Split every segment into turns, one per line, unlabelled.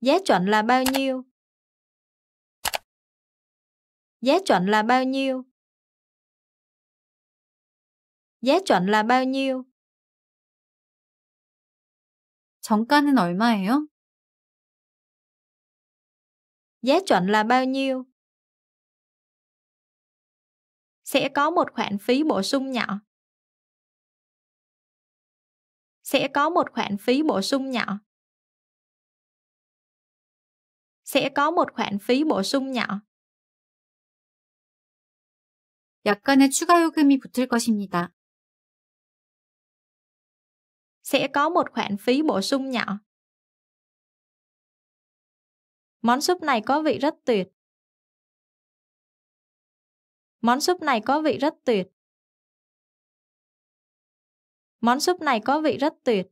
Giá chuẩn là bao nhiêu? Giá chuẩn là bao nhiêu? Giá chuẩn là bao nhiêu? 정가는 얼마예요? Giá chuẩn là bao nhiêu? Sẽ có một khoản phí bổ sung nhỏ. Sẽ có một khoản phí bổ sung nhỏ. sẽ có một khoản phí bổ sung nhỏ. 약간의 추가 요금이 붙을 것입니다. sẽ có một khoản phí bổ sung nhỏ. Món súp này có vị rất tuyệt. Món súp này có vị rất tuyệt. Món súp này có vị rất tuyệt.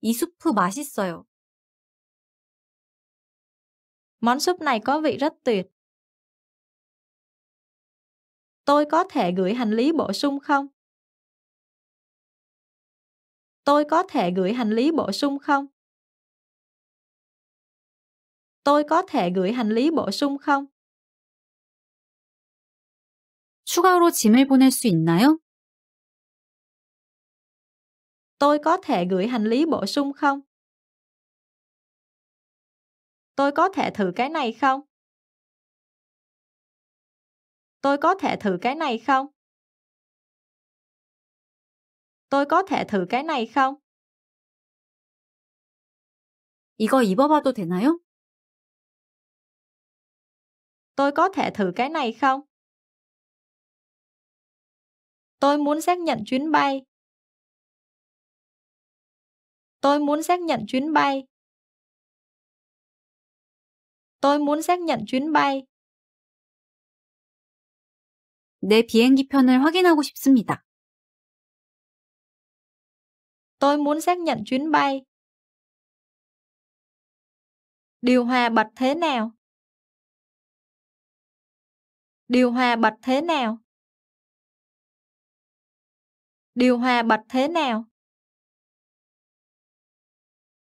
이 수프 맛있어요. Món súp này có vị rất tuyệt. Tôi có thể gửi hành lý bổ sung không? Tôi có thể gửi hành lý bổ sung không? Tôi có thể gửi hành lý bổ sung không? 추가로 짐을 보낼 수 있나요? Tôi có thể gửi hành lý bổ sung không? Tôi có thể thử cái này không? Tôi có thể thử cái này không? Tôi có thể thử cái này không? 이거 입어봐도 되나요? Tôi có thể thử cái này không? Tôi muốn xác nhận chuyến bay. Tôi muốn xác nhận chuyến bay. Tôi muốn xác nhận chuyến bay. 내 비행기 편을 확인하고 싶습니다. Tôi muốn xác nhận chuyến bay. Điều hòa bật thế nào? Điều hòa bật thế nào? Điều hòa bật thế nào?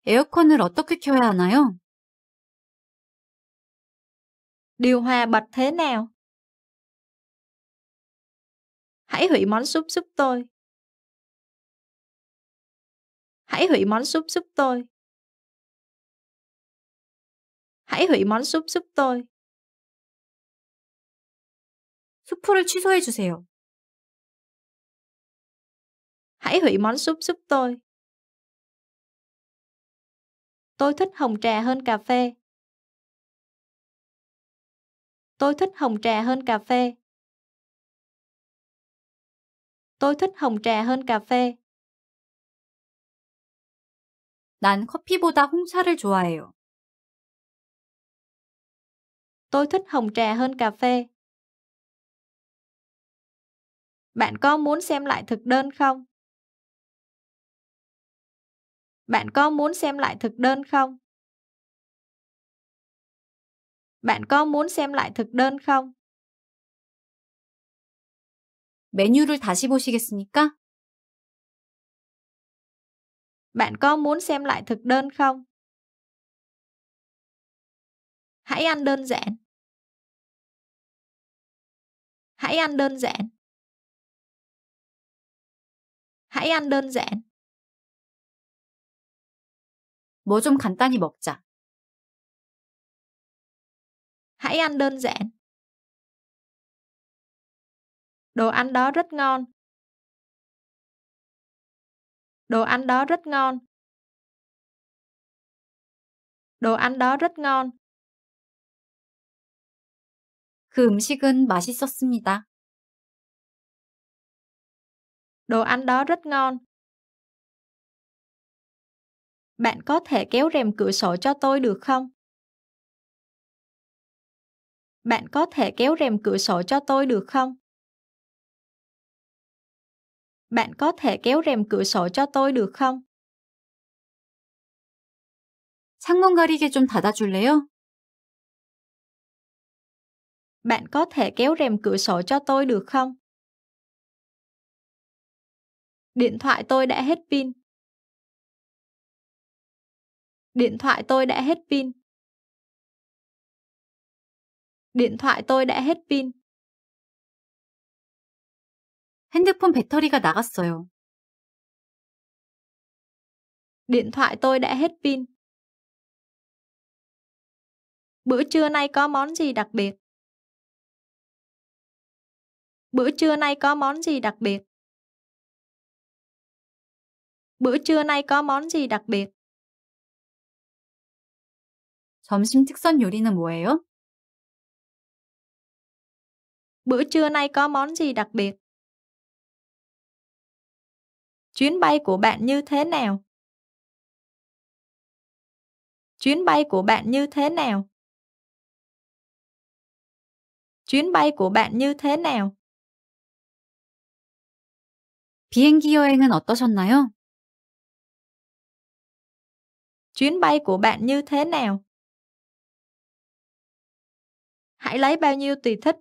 에어컨을 어떻게 켜야 하나요? điều hòa bật thế nào? Hãy hủy món súp giúp tôi. Hãy hủy món súp giúp tôi. Hãy hủy món súp giúp tôi. 수프를 취소해 주세요. Hãy hủy món súp giúp tôi. Tôi thích hồng trà hơn cà phê. Tôi thích hồng trà hơn cà phê. Tôi thích hồng trà hơn cà phê. 난 커피보다 홍차를 좋아해요. Tôi thích hồng trà hơn cà phê. Bạn có muốn xem lại thực đơn không? Bạn có muốn xem lại thực đơn không? Bạn có muốn xem lại thực đơn không? 메뉴를 다시 보시겠습니까? Bạn có muốn xem lại thực đơn không? Hãy ăn đơn giản. Hãy ăn đơn giản. Hãy ăn đơn giản. 뭐좀 간단히 먹자 hãy ăn đơn giản. Đồ ăn đó rất ngon. Đồ ăn đó rất ngon. Đồ ăn đó rất ngon. 그 음식은 맛있었습니다. Đồ ăn đó rất ngon. Bạn có thể kéo rèm cửa sổ cho tôi được không? bạn có thể kéo rèm cửa sổ cho tôi được không? Bạn có thể kéo rèm cửa sổ cho tôi được không? 창문 가리개 좀 닫아줄래요? Bạn có thể kéo rèm cửa sổ cho tôi được không? Điện thoại tôi đã hết pin. Điện thoại tôi đã hết pin điện thoại tôi đã hết pin. 핸드폰 배터리가 나갔어요. Điện thoại tôi đã hết pin. Bữa trưa nay có món gì đặc biệt? Bữa trưa nay có món gì đặc biệt? Bữa trưa nay có món gì đặc biệt? 점심 특선 요리는 뭐예요? Bữa trưa nay có món gì đặc biệt? Chuyến bay của bạn như thế nào? Chuyến bay của bạn như thế nào? Chuyến bay của bạn như thế nào? 비행기 여행은 어떠셨나요? Chuyến bay của bạn như thế nào? Hãy lấy bao nhiêu tùy thích.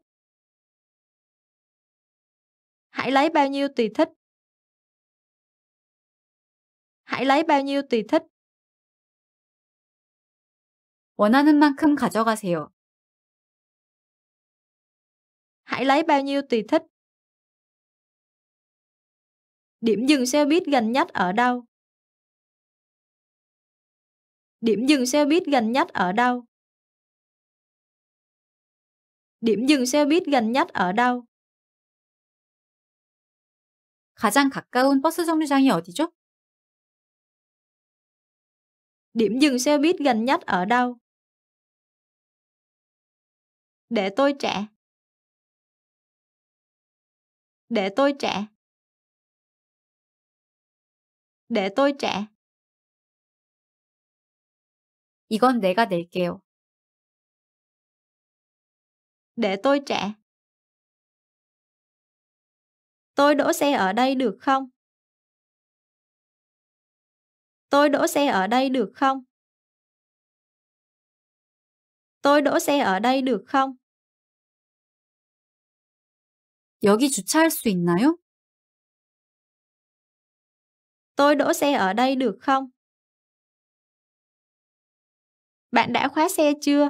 Hãy lấy bao nhiêu tùy thích. Hãy lấy bao nhiêu tùy thích. 원하는 만큼 가져가세요. Hãy lấy bao nhiêu tùy thích. Điểm dừng xe buýt gần nhất ở đâu? Điểm dừng xe buýt gần nhất ở đâu? Điểm dừng xe buýt gần nhất ở đâu? 가장 가까운 버스 정류장이 어디죠? Điểm dừng xe buýt gần nhất ở đâu? Để tôi trả. Để tôi trả. Để tôi trả. 이건 내가 낼게요. Để tôi trả. Tôi đỗ xe ở đây được không? Tôi đỗ xe ở đây được không? Tôi đỗ xe ở đây được không? 여기 주차할 수 있나요? Tôi đỗ xe ở đây được không? Bạn đã khóa xe chưa?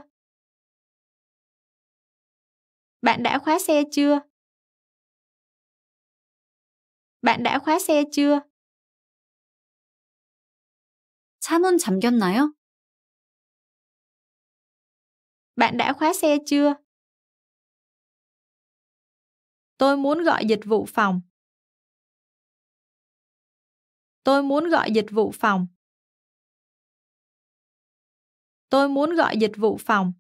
Bạn đã khóa xe chưa? Bạn đã khóa xe chưa? 차문 잠겼나요? Bạn đã khóa xe chưa? Tôi muốn gọi dịch vụ phòng. Tôi muốn gọi dịch vụ phòng. Tôi muốn gọi dịch vụ phòng.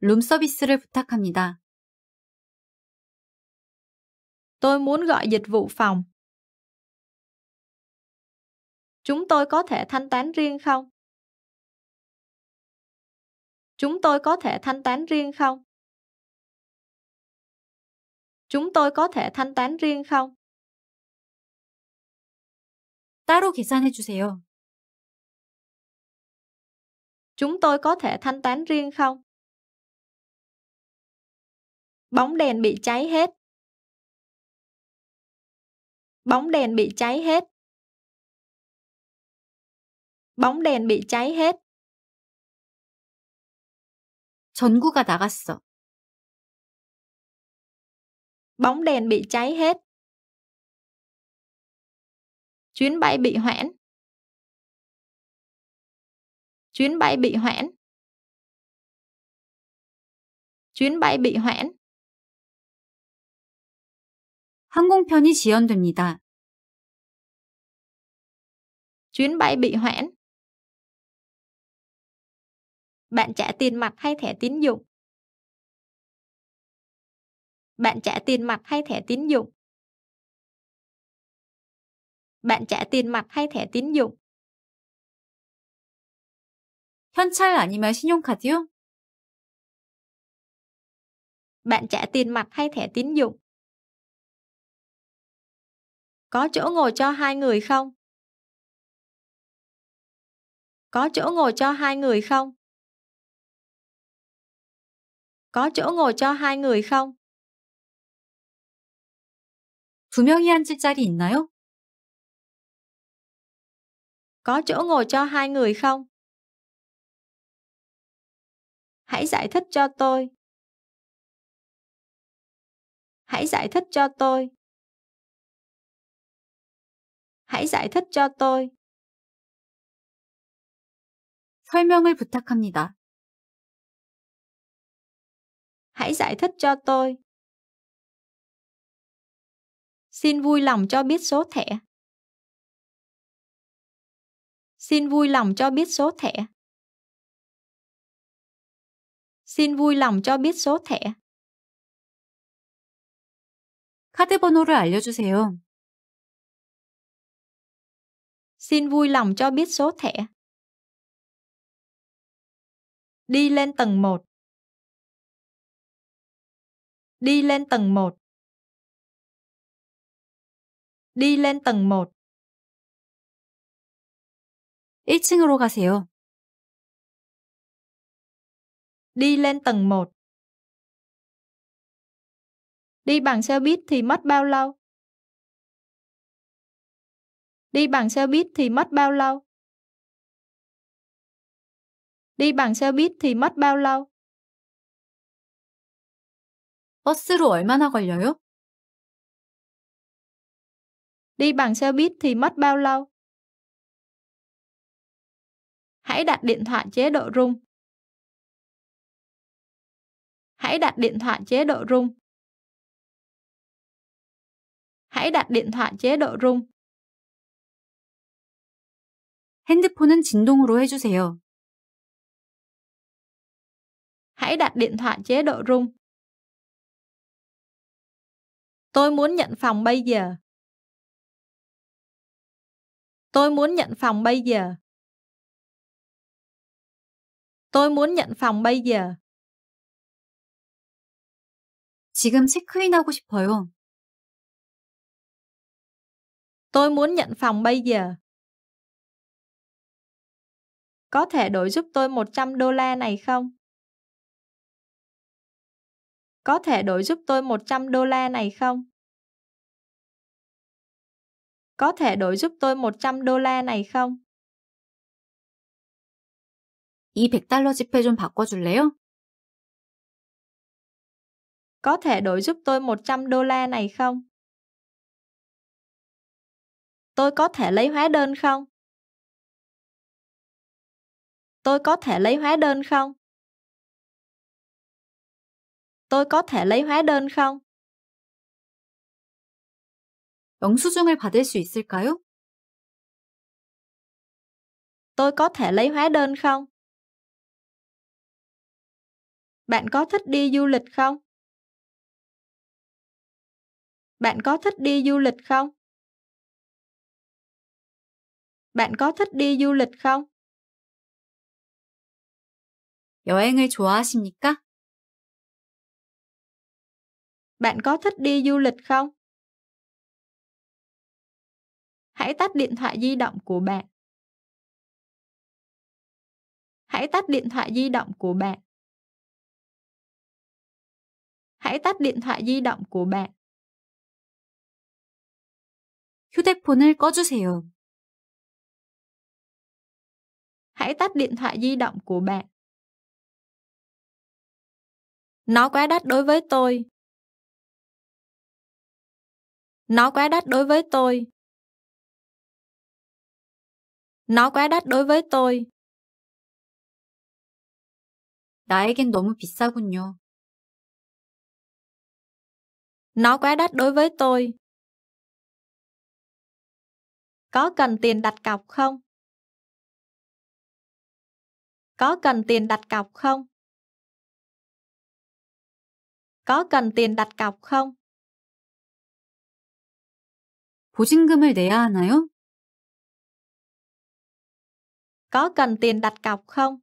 룸 서비스를 부탁합니다. Tôi muốn gọi dịch vụ phòng. Chúng tôi có thể thanh toán riêng không? Chúng tôi có thể thanh toán riêng không? Chúng tôi có thể thanh toán riêng không? 따로 계산해 주세요. Chúng tôi có thể thanh toán riêng không? Bóng đèn bị cháy hết. Bóng đèn bị cháy hết. Bóng đèn bị cháy hết. 전구가 나갔어. Bóng đèn bị cháy hết. Chuyến bay bị hoãn. Chuyến bay bị hoãn. Chuyến bay bị hoãn. 항공편이 지연됩니다. chuyến bay bị hoãn. Bạn trả tiền mặt hay thẻ tín dụng? Bạn trả tiền mặt hay thẻ tín dụng? Bạn trả tiền mặt hay thẻ tín dụng? 현찰 아니면 신용카드요? Bạn trả tiền mặt hay thẻ tín dụng? Có chỗ ngồi cho hai người không? Có chỗ ngồi cho hai người không? Có chỗ ngồi cho hai người không? 분명히 앉을 자리 있나요? Có chỗ ngồi cho hai người không? Hãy giải thích cho tôi. Hãy giải thích cho tôi. Hãy giải thích cho tôi. 설명을 부탁합니다. Hãy giải thích cho tôi. Xin vui lòng cho biết số thẻ. Xin vui lòng cho biết số thẻ. Xin vui lòng cho biết số thẻ. 카드 번호를 알려주세요. Xin vui lòng cho biết số thẻ. Đi lên tầng 1. Đi lên tầng 1. Đi lên tầng 1. 1층으로 가세요. Đi lên tầng 1. Đi bằng xe buýt thì mất bao lâu? Đi bằng xe buýt thì mất bao lâu? Đi bằng xe buýt thì mất bao lâu? 버스로 얼마나 걸려요? Đi bằng xe buýt thì mất bao lâu? Hãy đặt điện thoại chế độ rung. Hãy đặt điện thoại chế độ rung. Hãy đặt điện thoại chế độ rung. 핸드폰은 진동으로 해주세요. Hãy đặt điện thoại chế độ rung. Tôi muốn nhận phòng bây giờ. Tôi muốn nhận phòng bây giờ. Tôi muốn nhận phòng bây giờ. 지금 체크인 하고 싶어요. Tôi muốn nhận phòng bây giờ. Có thể đổi giúp tôi 100 đô la này không? Có thể đổi giúp tôi 100 đô la này không? Có thể đổi giúp tôi 100 đô la này không? 이 100달러 지폐 좀 바꿔줄래요? Có thể đổi giúp tôi 100 đô la này không? Tôi có thể lấy hóa đơn không? Tôi có thể lấy hóa đơn không? Tôi có thể lấy hóa đơn không? 영수증을 받을 수 있을까요? Tôi có thể lấy hóa đơn không? Bạn có thích đi du lịch không? Bạn có thích đi du lịch không? Bạn có thích đi du lịch không? 여행을 좋아하십니까? Bạn có thích đi du lịch không? Hãy tắt điện thoại di động của bạn. Hãy tắt điện thoại di động của bạn. Hãy tắt điện thoại di động của bạn. 휴대폰을 꺼주세요. Hãy tắt điện thoại di động của bạn. Nó quá đắt đối với tôi. Nó quá đắt đối với tôi. Nó quá đắt đối với tôi. 나에겐 너무 비싸군요. Nó quá đắt đối với tôi. Có cần tiền đặt cọc không? Có cần tiền đặt cọc không? Có cần tiền đặt cọc không? 보증금을 내야 하나요? Có cần tiền đặt cọc không?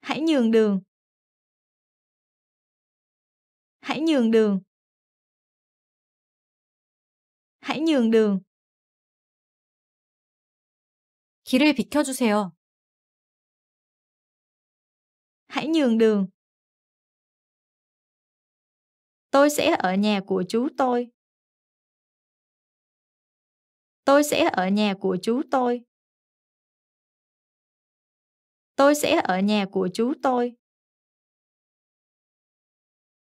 Hãy nhường đường. Hãy nhường đường. Hãy nhường đường. 길을 비켜주세요. Hãy nhường đường. Tôi sẽ ở nhà của chú tôi. Tôi sẽ ở nhà của chú tôi. Tôi sẽ ở nhà của chú tôi.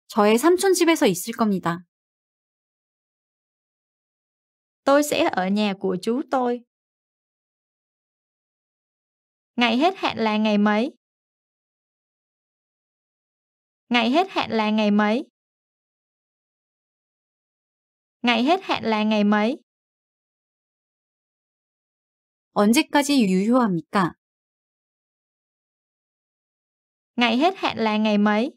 저의 삼촌 집에서 있을 겁니다. Tôi sẽ ở nhà của chú tôi. Ngày hết hạn là ngày mấy? Ngày hết hạn là ngày mấy? ngày hết hạn là ngày mấy? 언제까지 유효합니까? Ngày hết hạn là ngày mấy?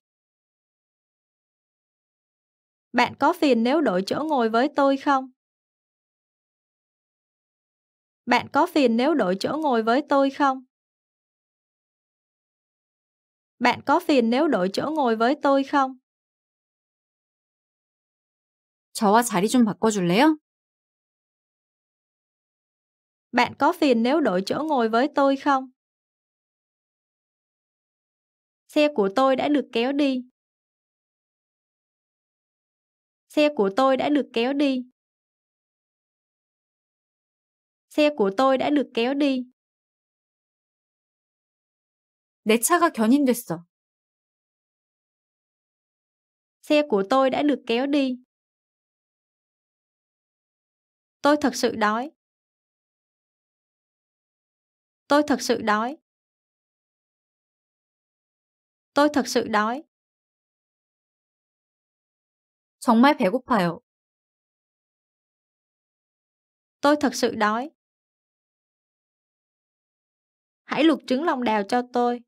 Bạn có phiền nếu đổi chỗ ngồi với tôi không? Bạn có phiền nếu đổi chỗ ngồi với tôi không? Bạn có phiền nếu đổi chỗ ngồi với tôi không? 저와 자리 좀 바꿔줄래요? Bạn có phiền nếu đổi chỗ ngồi với tôi không? Xe của tôi đã được kéo đi. Xe của tôi đã được kéo đi. Xe của tôi đã được kéo đi. 내 차가 견인됐어. Xe của tôi đã được kéo đi. Tôi thật sự đói. Tôi thật sự đói. Tôi thật sự đói. 정말 배고파요. Tôi thật sự đói. Hãy luộc trứng lòng đào cho tôi.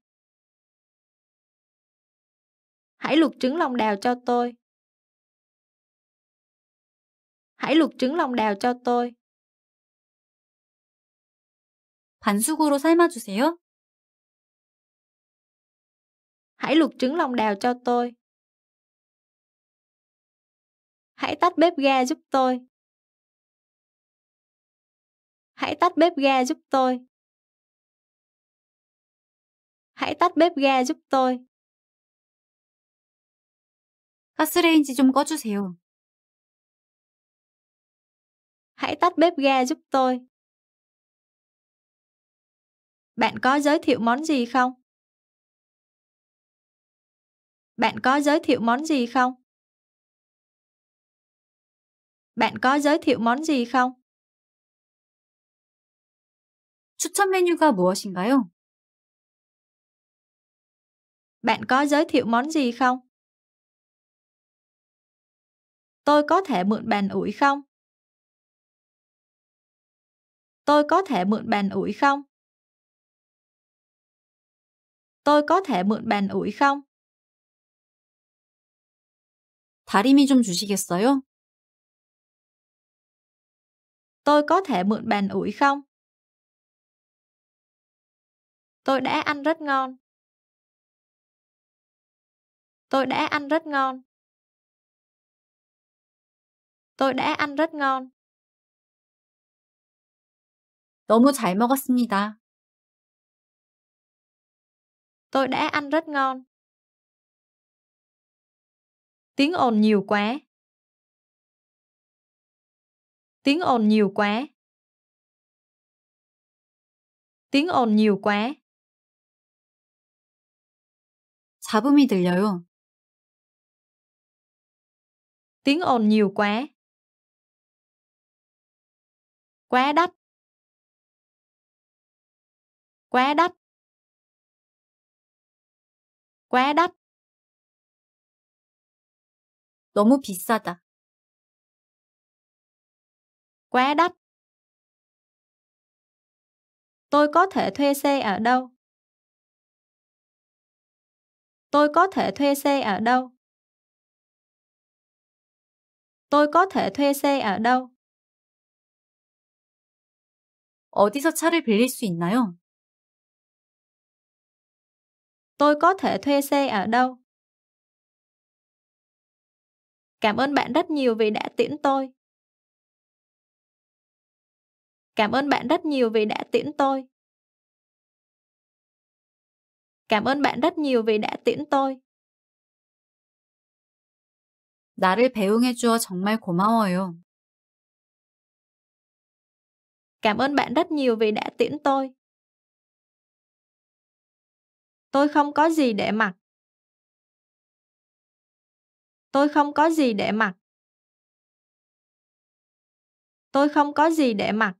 Hãy luộc trứng lòng đào cho tôi. Hãy luộc trứng lòng đào cho tôi. 반숙으로 삶아주세요. Hãy luộc trứng lòng đào cho tôi. Hãy tắt bếp ga giúp tôi. Hãy tắt bếp ga giúp tôi. Hãy tắt bếp ga giúp tôi. 가스레인지 좀 꺼주세요. Hãy tắt bếp ga giúp tôi. Bạn có giới thiệu món gì không? Bạn có giới thiệu món gì không? Bạn có giới thiệu món gì không? 추천 메뉴가 무엇인가요? Bạn có giới thiệu món gì không? Tôi có thể mượn bàn ủi không? Tôi có thể mượn bàn ủi không? Tôi có thể mượn bàn ủi không? 다리미 좀 주시겠어요? Tôi có thể mượn bàn ủi không? Tôi đã ăn rất ngon. Tôi đã ăn rất ngon. Tôi đã ăn rất ngon. 너무 잘 먹었습니다. Tôi đã ăn rất ngon. Tiếng ồn nhiều quá. Tiếng ồn nhiều quá. Tiếng ồn nhiều quá. 잡음이 들려요. Tiếng ồn nhiều quá. Quá đắt quá đắt quá đắt 너무 비싸다 quá đắt tôi có thể thuê xe ở đâu tôi có thể thuê xe ở đâu tôi có thể thuê xe ở đâu 어디서 차를 빌릴 수 있나요? Tôi có thể thuê xe ở đâu? Cảm ơn bạn rất nhiều vì đã tiễn tôi. Cảm ơn bạn rất nhiều vì đã tiễn tôi. Cảm ơn bạn rất nhiều vì đã tiễn tôi. 나를 배웅해 주어 정말 고마워요. Cảm ơn bạn rất nhiều vì đã tiễn tôi. Tôi không có gì để mặc. Tôi không có gì để mặc. Tôi không có gì để mặc.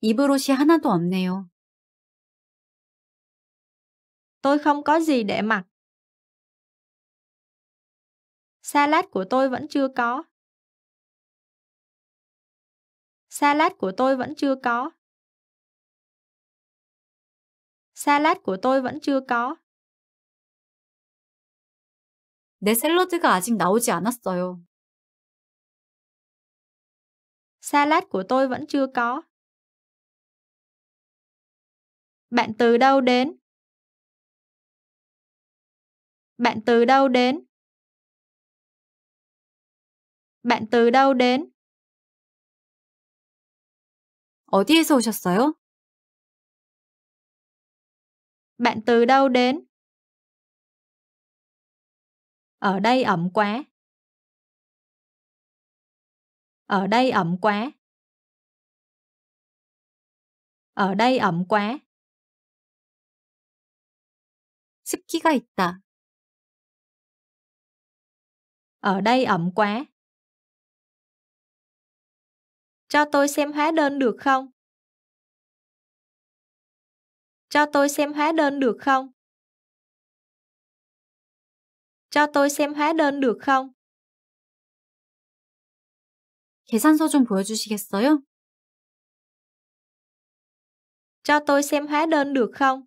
입으로시 하나도 없네요. Tôi không có gì để mặc. Salad của tôi vẫn chưa có. Salad của tôi vẫn chưa có. Salad của tôi vẫn chưa có. 내 샐러드가 아직 나오지 않았어요. Salad của tôi vẫn chưa có. Bạn từ đâu đến? Bạn từ đâu đến? Bạn từ đâu đến? 어디에서 오셨어요? Bạn từ đâu đến? Ở đây ẩm quá. Ở đây ẩm quá. Ở đây ẩm quá. 습기가 있다. Ở đây ẩm quá. Cho tôi xem hóa đơn được không? Cho tôi xem hóa đơn được không? Cho tôi xem hóa đơn được không? 계산서 좀 보여주시겠어요? Cho tôi xem hóa đơn được không?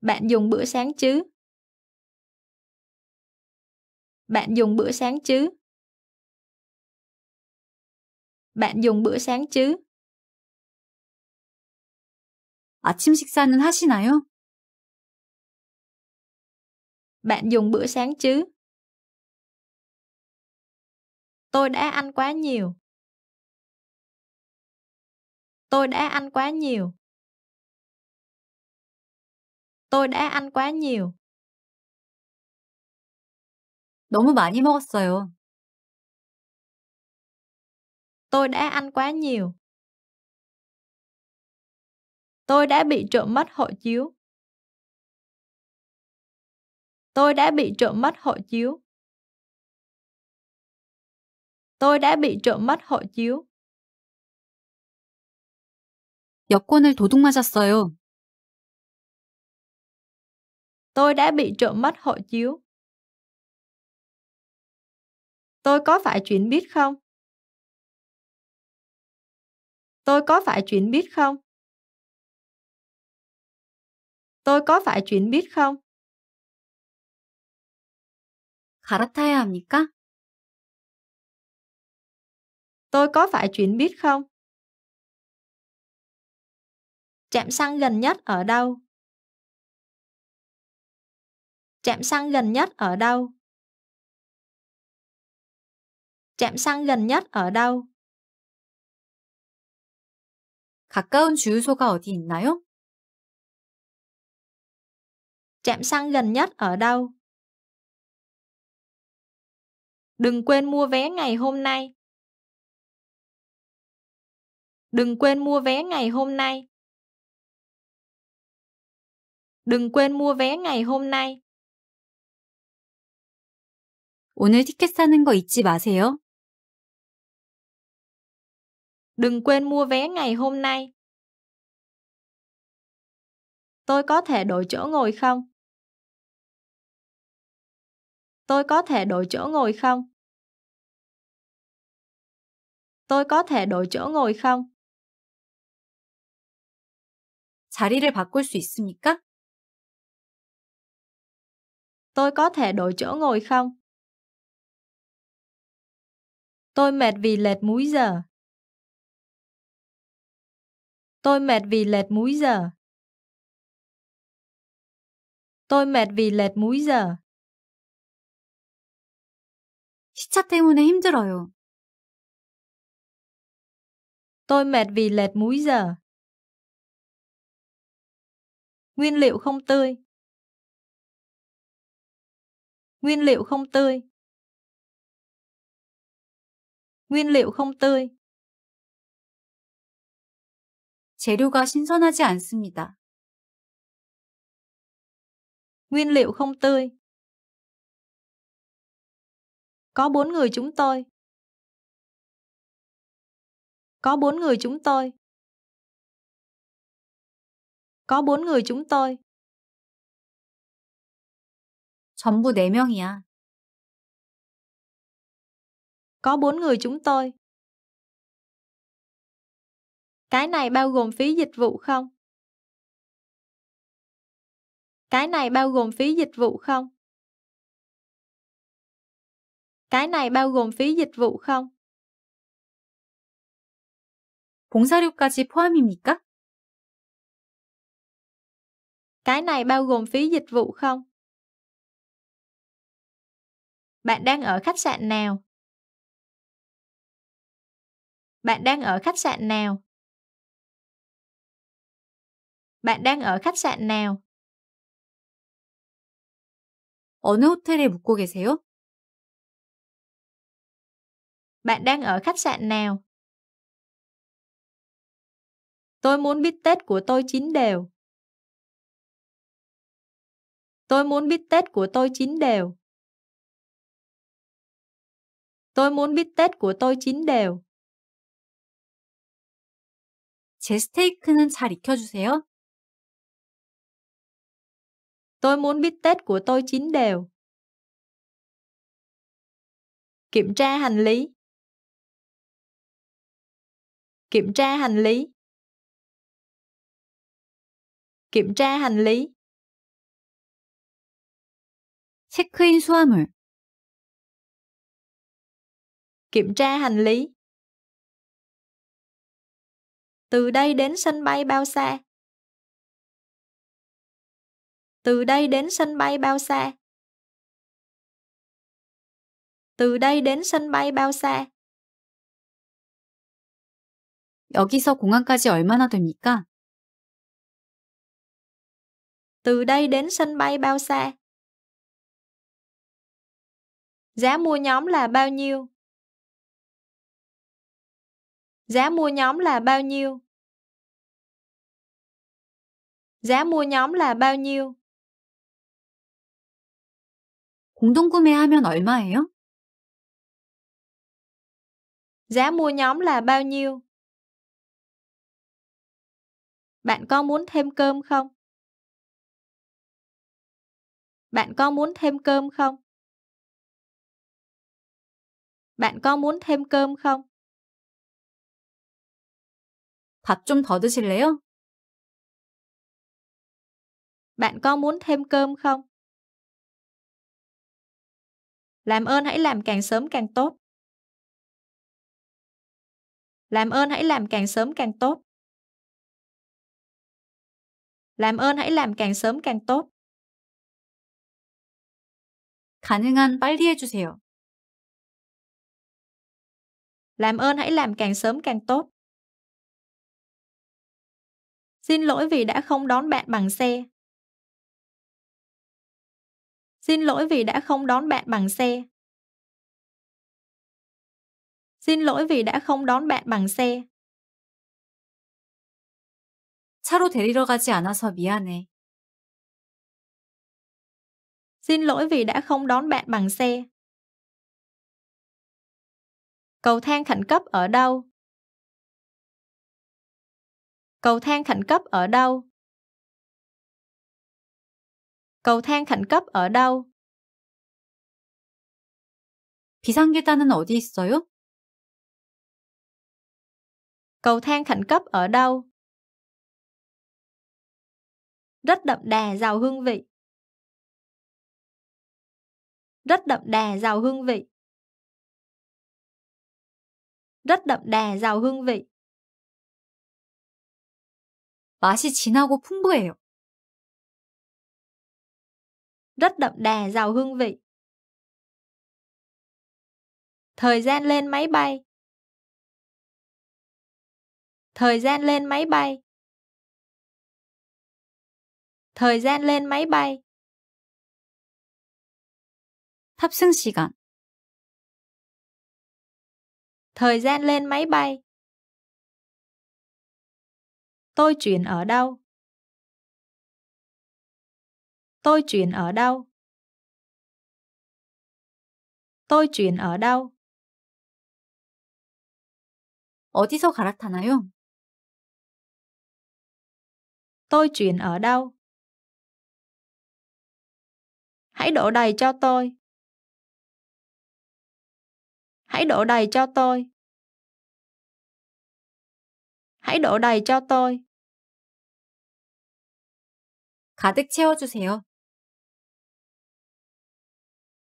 Bạn dùng bữa sáng chứ? Bạn dùng bữa sáng chứ? Bạn dùng bữa sáng chứ? 아침 식사는 하시나요? Bạn dùng bữa sáng chứ? Tôi đã ăn quá nhiều. Tôi đã ăn quá nhiều. Tôi đã ăn quá nhiều. 너무 많이 먹었어요. Tôi đã ăn quá nhiều. Tôi đã bị trộm mất hộ chiếu. Tôi đã bị trộm mất hộ chiếu. Tôi đã bị trộm mất hộ chiếu. 여권을 도둑 맞았어요. Tôi đã bị trộm mất hộ chiếu. Tôi có phải chuyển biết không? Tôi có phải chuyển biết không? Tôi có phải chuyển biết không? 갈아타야 합니까? À, Tôi có phải chuyển biết không? Trạm xăng gần nhất ở đâu? Trạm xăng gần nhất ở đâu? Trạm xăng gần nhất ở đâu? 가까운 주유소가 어디 있나요? Trạm xăng gần nhất ở đâu? Đừng quên mua vé ngày hôm nay. Đừng quên mua vé ngày hôm nay. Đừng quên mua vé ngày hôm nay. 오늘 티켓 사는 거 잊지 마세요. Đừng quên mua vé ngày hôm nay. Tôi có thể đổi chỗ ngồi không? Tôi có thể đổi chỗ ngồi không? Tôi có thể đổi chỗ ngồi không? 자리를 바꿀 수 있습니까? Tôi có thể đổi chỗ ngồi không? Tôi mệt vì lệch múi giờ. Tôi mệt vì lệch múi giờ. Tôi mệt vì lệch múi giờ. 시차 때문에 힘들어요. Tôi mệt vì lệch múi giờ. Nguyên liệu không tươi. Nguyên liệu không tươi. Nguyên liệu không tươi. 재료가 신선하지 않습니다. Nguyên liệu không tươi. Có bốn người chúng tôi. Có bốn người chúng tôi. Có bốn người chúng tôi. 전부 4명이야. Có bốn người chúng tôi. Cái này bao gồm phí dịch vụ không? Cái này bao gồm phí dịch vụ không? Cái này bao gồm phí dịch vụ không? 봉사료까지 포함입니까? Cái này bao gồm phí dịch vụ không? Bạn đang ở khách sạn nào? Bạn đang ở khách sạn nào? Bạn đang ở khách sạn nào? 어느 호텔에 묵고 계세요? Bạn đang ở khách sạn nào? Tôi muốn bít tết của tôi chín đều. Tôi muốn bít tết của tôi chín đều. Tôi muốn bít tết của tôi chín đều. 제 스테이크는 잘 익혀주세요. Tôi muốn bít tết của tôi chín đều. Kiểm tra hành lý kiểm tra hành lý kiểm tra hành lý check-in, 체크인 수화물 kiểm tra hành lý từ đây đến sân bay bao xa từ đây đến sân bay bao xa từ đây đến sân bay bao xa 여기서 공항까지 얼마나 됩니까? Từ đây đến sân bay bao xa? Giá mua nhóm là bao nhiêu? Giá mua nhóm là bao nhiêu? Giá mua nhóm là bao nhiêu? 공동 구매하면 얼마예요? Giá mua nhóm là bao nhiêu? Bạn có muốn thêm cơm không? Bạn có muốn thêm cơm không? Bạn có muốn thêm cơm không? 밥좀더 드실래요? Bạn có muốn thêm cơm không? Làm ơn hãy làm càng sớm càng tốt. Làm ơn hãy làm càng sớm càng tốt làm ơn hãy làm càng sớm càng tốt. 가능한 빨리 해주세요. Làm ơn hãy làm càng sớm càng tốt. Xin lỗi vì đã không đón bạn bằng xe. Xin lỗi vì đã không đón bạn bằng xe. Xin lỗi vì đã không đón bạn bằng xe. 차로 데리러 가지 않아서 미안해. Xin lỗi vì đã không đón bạn bằng xe. Cầu thang khẩn cấp ở đâu? Cầu thang khẩn cấp ở đâu? Cầu thang khẩn cấp ở đâu? 비상계단은 어디 있어요? Cầu thang khẩn cấp ở đâu? rất đậm đà giàu hương vị rất đậm đà giàu hương vị rất đậm đà giàu hương vị 맛이 진하고 풍부해요. rất đậm đà giàu hương vị. Thời gian lên máy bay. Thời gian lên máy bay thời gian lên máy bay. 탑승 시간 thời gian lên máy bay. Tôi chuyển ở đâu? Tôi chuyển ở đâu? Tôi chuyển ở đâu? 어디서 갈아타나요? Tôi chuyển ở đâu? Hãy đổ đầy cho tôi. Hãy đổ đầy cho tôi. Hãy đổ đầy cho tôi. 가득 채워주세요.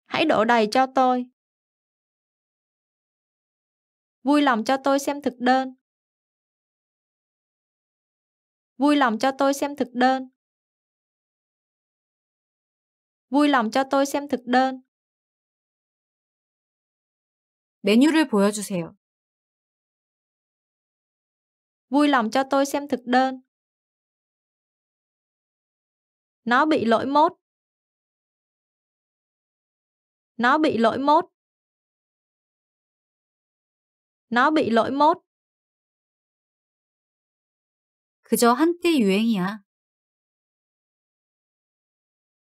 Hãy đổ đầy cho tôi. Vui lòng cho tôi xem thực đơn. Vui lòng cho tôi xem thực đơn vui lòng cho tôi xem thực đơn. 메뉴를 보여주세요. Vui lòng cho tôi xem thực đơn. Nó bị lỗi mốt. Nó bị lỗi mốt. Nó bị lỗi mốt. 그저 한때 유행이야.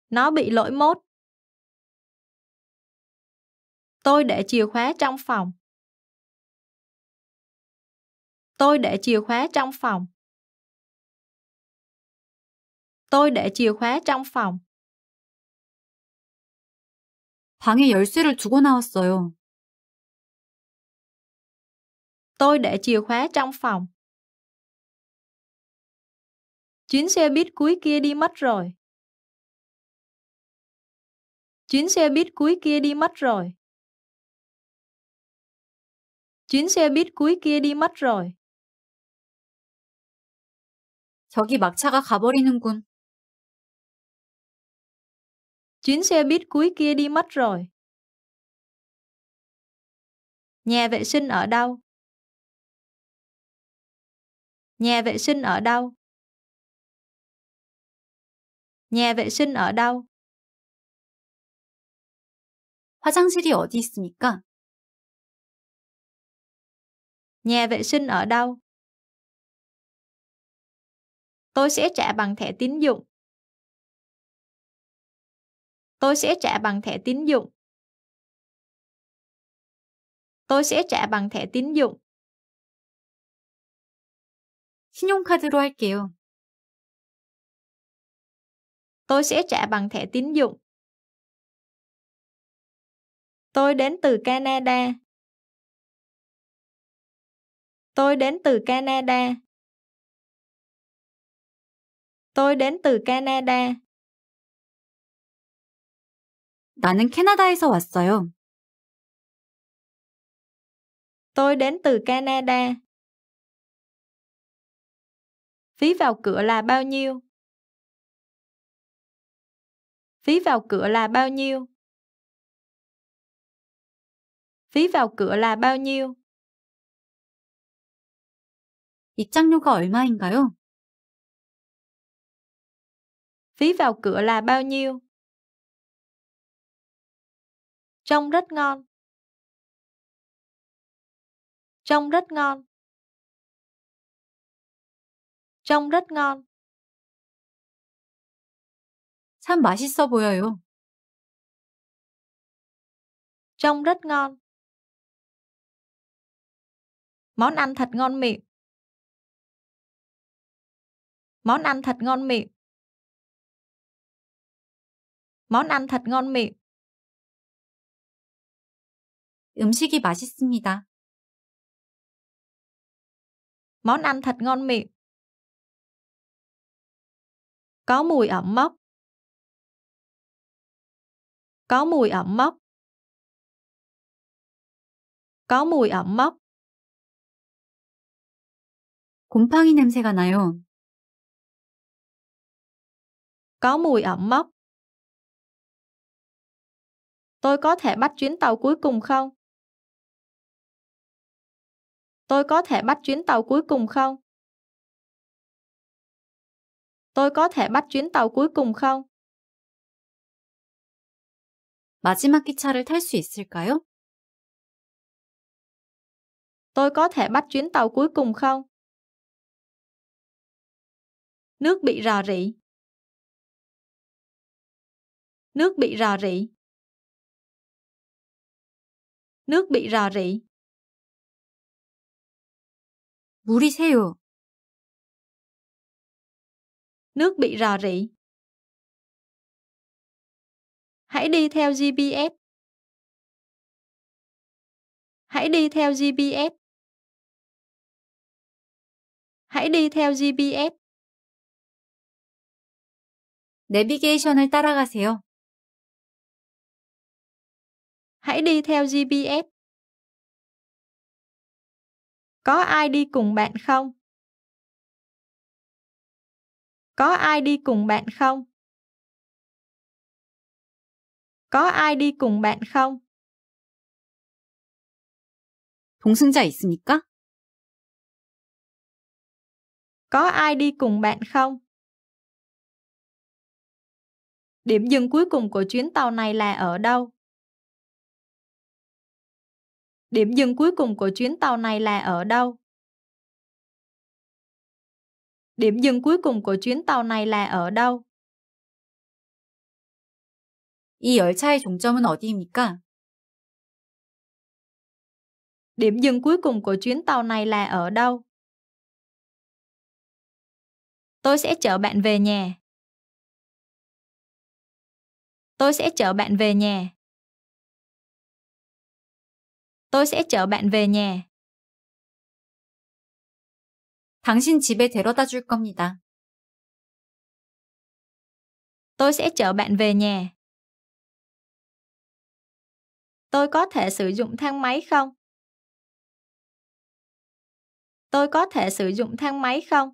Nó bị lỗi mốt. Tôi để chìa khóa trong phòng. Tôi để chìa khóa trong phòng. Tôi để chìa khóa trong phòng. 방에 열쇠를 두고 나왔어요. Tôi để chìa khóa trong phòng. Chuyến xe buýt cuối kia đi mất rồi. Chuyến xe buýt cuối kia đi mất rồi. Chuyến xe buýt cuối kia đi mất rồi. 저기 막차가 가버리는군. Chuyến xe buýt cuối kia đi mất rồi. Nhà vệ sinh ở đâu? Nhà vệ sinh ở đâu? Nhà vệ sinh ở đâu? 화장실이 어디 있습니까? Nhà vệ sinh ở đâu? Tôi sẽ trả bằng thẻ tín dụng. Tôi sẽ trả bằng thẻ tín dụng. Tôi sẽ trả bằng thẻ tín dụng. 신용카드로 할게요. Tôi sẽ trả bằng thẻ tín dụng. Tôi đến từ Canada. Tôi đến từ Canada. Tôi đến từ Canada. 나는 캐나다에서 왔어요. Tôi đến từ Canada. Phí vào cửa là bao nhiêu? Phí vào cửa là bao nhiêu? phí vào cửa là bao nhiêu? 입장료가 얼마인가요? Phí vào cửa là bao nhiêu? Trông rất ngon. Trông rất ngon. Trông rất ngon. 참 맛있어 보여요. Trông rất ngon. Món ăn thật ngon miệng. Món ăn thật ngon miệng. Món ăn thật ngon miệng. 음식이 맛있습니다. Món ăn thật ngon miệng. Có mùi ẩm mốc. Có mùi ẩm mốc. Có mùi ẩm mốc. 곰팡이 냄새가 나요. Có mùi ẩm mốc. Tôi có thể bắt chuyến tàu cuối cùng không? Tôi có thể bắt chuyến tàu cuối cùng không? Tôi có thể bắt chuyến tàu cuối cùng không? 마지막 기차를 탈 수 있을까요? Tôi có thể bắt chuyến tàu cuối cùng không? Nước bị rò rỉ. Nước bị rò rỉ. Nước bị rò rỉ. 물이 새요. Nước bị rò rỉ. Hãy đi theo GPS. Hãy đi theo GPS. Hãy đi theo GPS. 내비게이션을 따라가세요. Hãy đi theo GPS. Có ai đi cùng bạn không? Có ai đi cùng bạn không? Có ai đi cùng bạn không? 동승자 있습니까? Có ai đi cùng bạn không? Điểm dừng cuối cùng của chuyến tàu này là ở đâu? Điểm dừng cuối cùng của chuyến tàu này là ở đâu? Điểm dừng cuối cùng của chuyến tàu này là ở đâu? 이 열차의 종점은 어디입니까? Điểm dừng cuối cùng của chuyến tàu này là ở đâu? Tôi sẽ chở bạn về nhà. Tôi sẽ chở bạn về nhà. Tôi sẽ chở bạn về nhà. 당신 집에 데려다 줄 겁니다. Tôi sẽ chở bạn về nhà. Tôi có thể sử dụng thang máy không? Tôi có thể sử dụng thang máy không?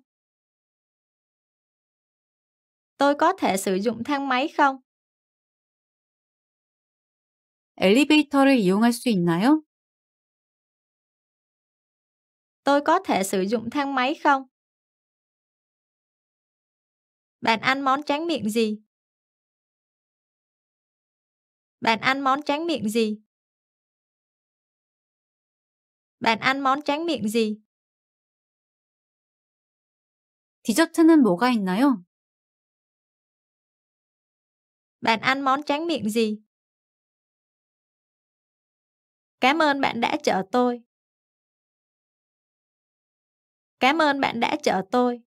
Tôi có thể sử dụng thang máy không? 엘리베이터를 이용할 수 있나요? Tôi có thể sử dụng thang máy không? Bạn ăn món tráng miệng gì? Bạn ăn món tráng miệng gì? Bạn ăn món tráng miệng gì? 디저트는 뭐가 있나요? Bạn ăn món tráng miệng gì? Cảm ơn bạn đã chở tôi. Cảm ơn bạn đã chở tôi.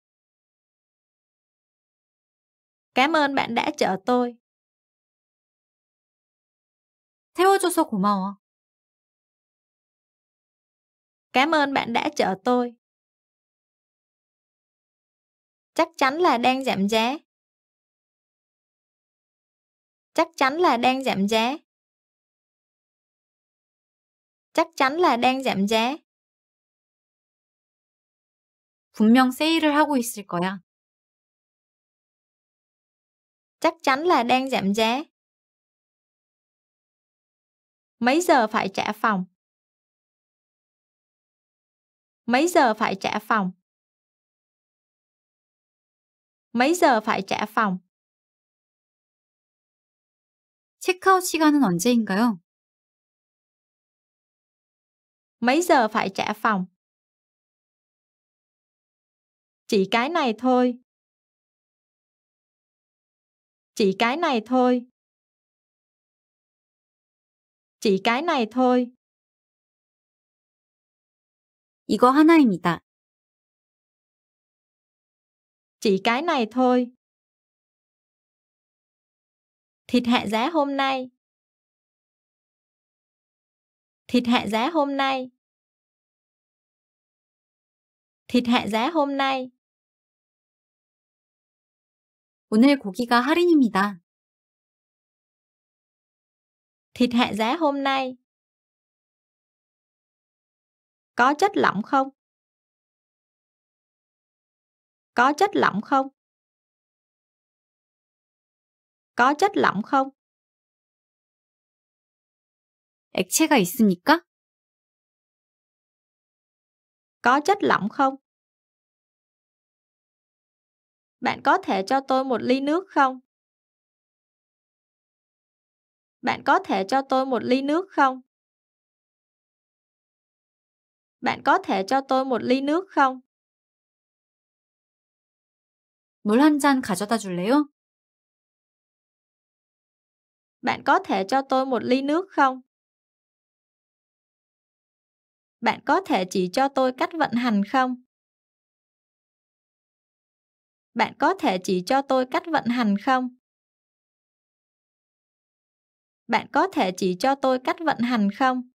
Cảm ơn bạn đã chở tôi. 태워줘서 고마워. Cảm ơn bạn đã chở tôi. Chắc chắn là đang giảm giá. Chắc chắn là đang giảm giá chắc chắn là đang giảm giá. 분명 세일을 하고 있을 거야. chắc chắn là đang giảm giá. Mấy giờ phải trả phòng? Mấy giờ phải trả phòng? Mấy giờ phải trả phòng? 체크아웃 시간은 언제인가요? mấy giờ phải trả phòng chỉ cái này thôi chỉ cái này thôi chỉ cái này thôi 이거 하나입니다. chỉ cái này thôi thịt hạ giá hôm nay thịt hạ giá hôm nay Thịt hạ giá hôm nay. 오늘 고기가 할인입니다. Thịt hạ giá hôm nay. Có chất lỏng không? Có chất lỏng không? Có chất lỏng không? 액체가 있습니까? Có chất lỏng không? Bạn có thể cho tôi một ly nước không? Bạn có thể cho tôi một ly nước không? Bạn có thể cho tôi một ly nước không? 물한잔 가져다 줄래요? Bạn có thể cho tôi một ly nước không? Bạn có thể chỉ cho tôi cách vận hành không? Bạn có thể chỉ cho tôi cách vận hành không? Bạn có thể chỉ cho tôi cách vận hành không?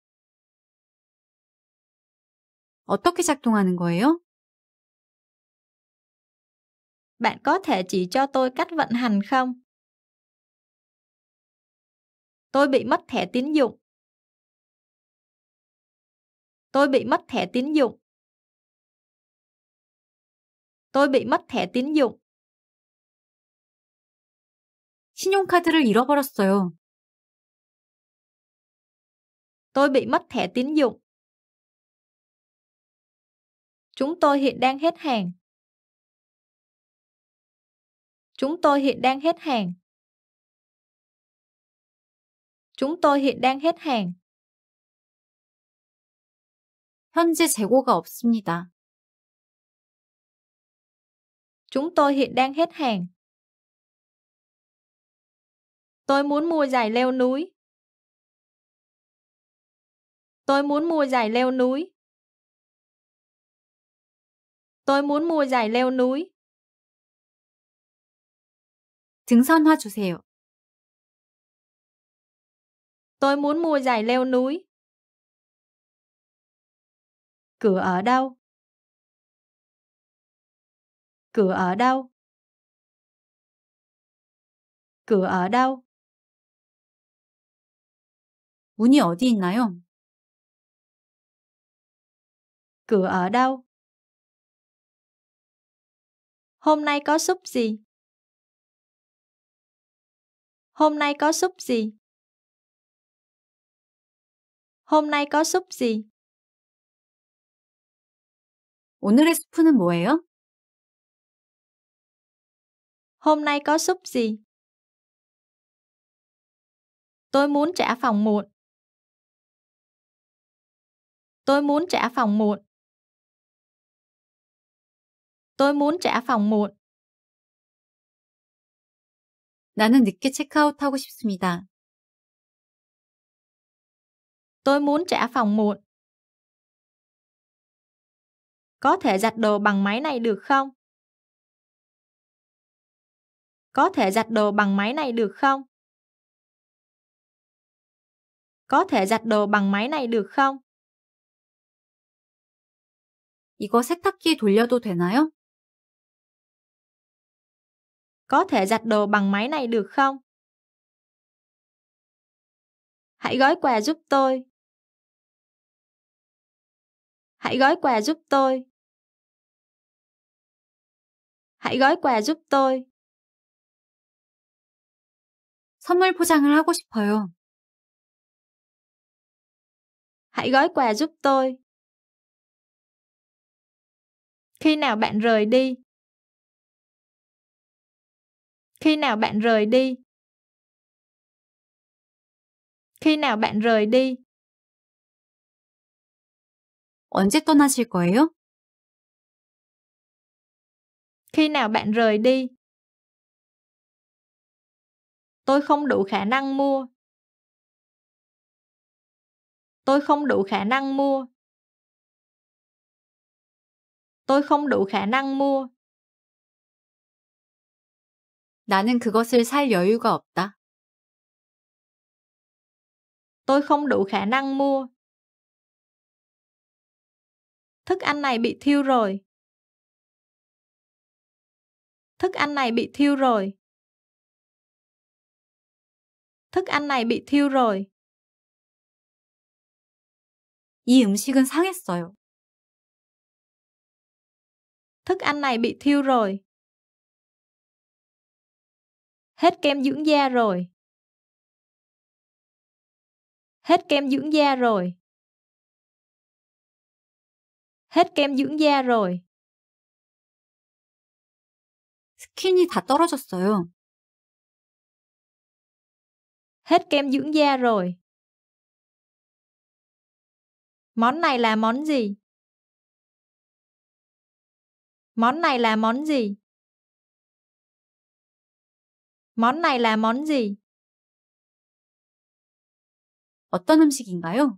어떻게 작동하는 거예요? Bạn có thể chỉ cho tôi cách vận hành không? Tôi bị mất thẻ tín dụng. Tôi bị mất thẻ tín dụng tôi bị mất thẻ tín dụng. 신용카드를 잃어버렸어요. Tôi bị mất thẻ tín dụng. Chúng tôi hiện đang hết hàng. Chúng tôi hiện đang hết hàng. Chúng tôi hiện đang hết hàng. 현재 재고가 없습니다. Chúng tôi hiện đang hết hàng. Tôi muốn mua giày leo núi. Tôi muốn mua giày leo núi. Tôi muốn mua giày leo núi. 등선화 주세요. Tôi muốn mua giày leo núi. Cửa ở đâu? Cửa ở đâu? Cửa ở đâu? 문이 어디 있나요? Cửa ở đâu? Hôm nay có súp gì? Hôm nay có súp gì? Hôm nay có súp gì? 오늘의 스프는 뭐예요? Hôm nay có súp gì? Tôi muốn trả phòng muộn. Tôi muốn trả phòng muộn. Tôi muốn trả phòng muộn. 나는 늦게 체크아웃하고 싶습니다. Tôi muốn trả phòng muộn. Có thể giặt đồ bằng máy này được không? Có thể giặt đồ bằng máy này được không? Có thể giặt đồ bằng máy này được không? 이거 세탁기에 돌려도 되나요? Có thể giặt đồ bằng máy này được không? Hãy gói quà giúp tôi. Hãy gói quà giúp tôi. Hãy gói quà giúp tôi. 선물 포장을 하고 싶어요. Hãy gói quà giúp tôi. Khi nào bạn rời đi? Khi nào bạn rời đi? Khi nào bạn rời đi? 언제 떠나실 거예요? Khi nào bạn rời đi? Tôi không đủ khả năng mua. Tôi không đủ khả năng mua. Tôi không đủ khả năng mua. 나는 그것을 살 여유가 없다. Tôi không đủ khả năng mua. Thức ăn này bị thiêu rồi. Thức ăn này bị thiêu rồi thức ăn này bị thiêu rồi. 이 음식은 상했어요. Thức ăn này bị thiêu rồi. Hết kem dưỡng da rồi. Hết kem dưỡng da rồi. Hết kem dưỡng da rồi. skin이 다 떨어졌어요 hết kem dưỡng da rồi. Món này là món gì? Món này là món gì? Món này là món gì? 어떤 음식인가요?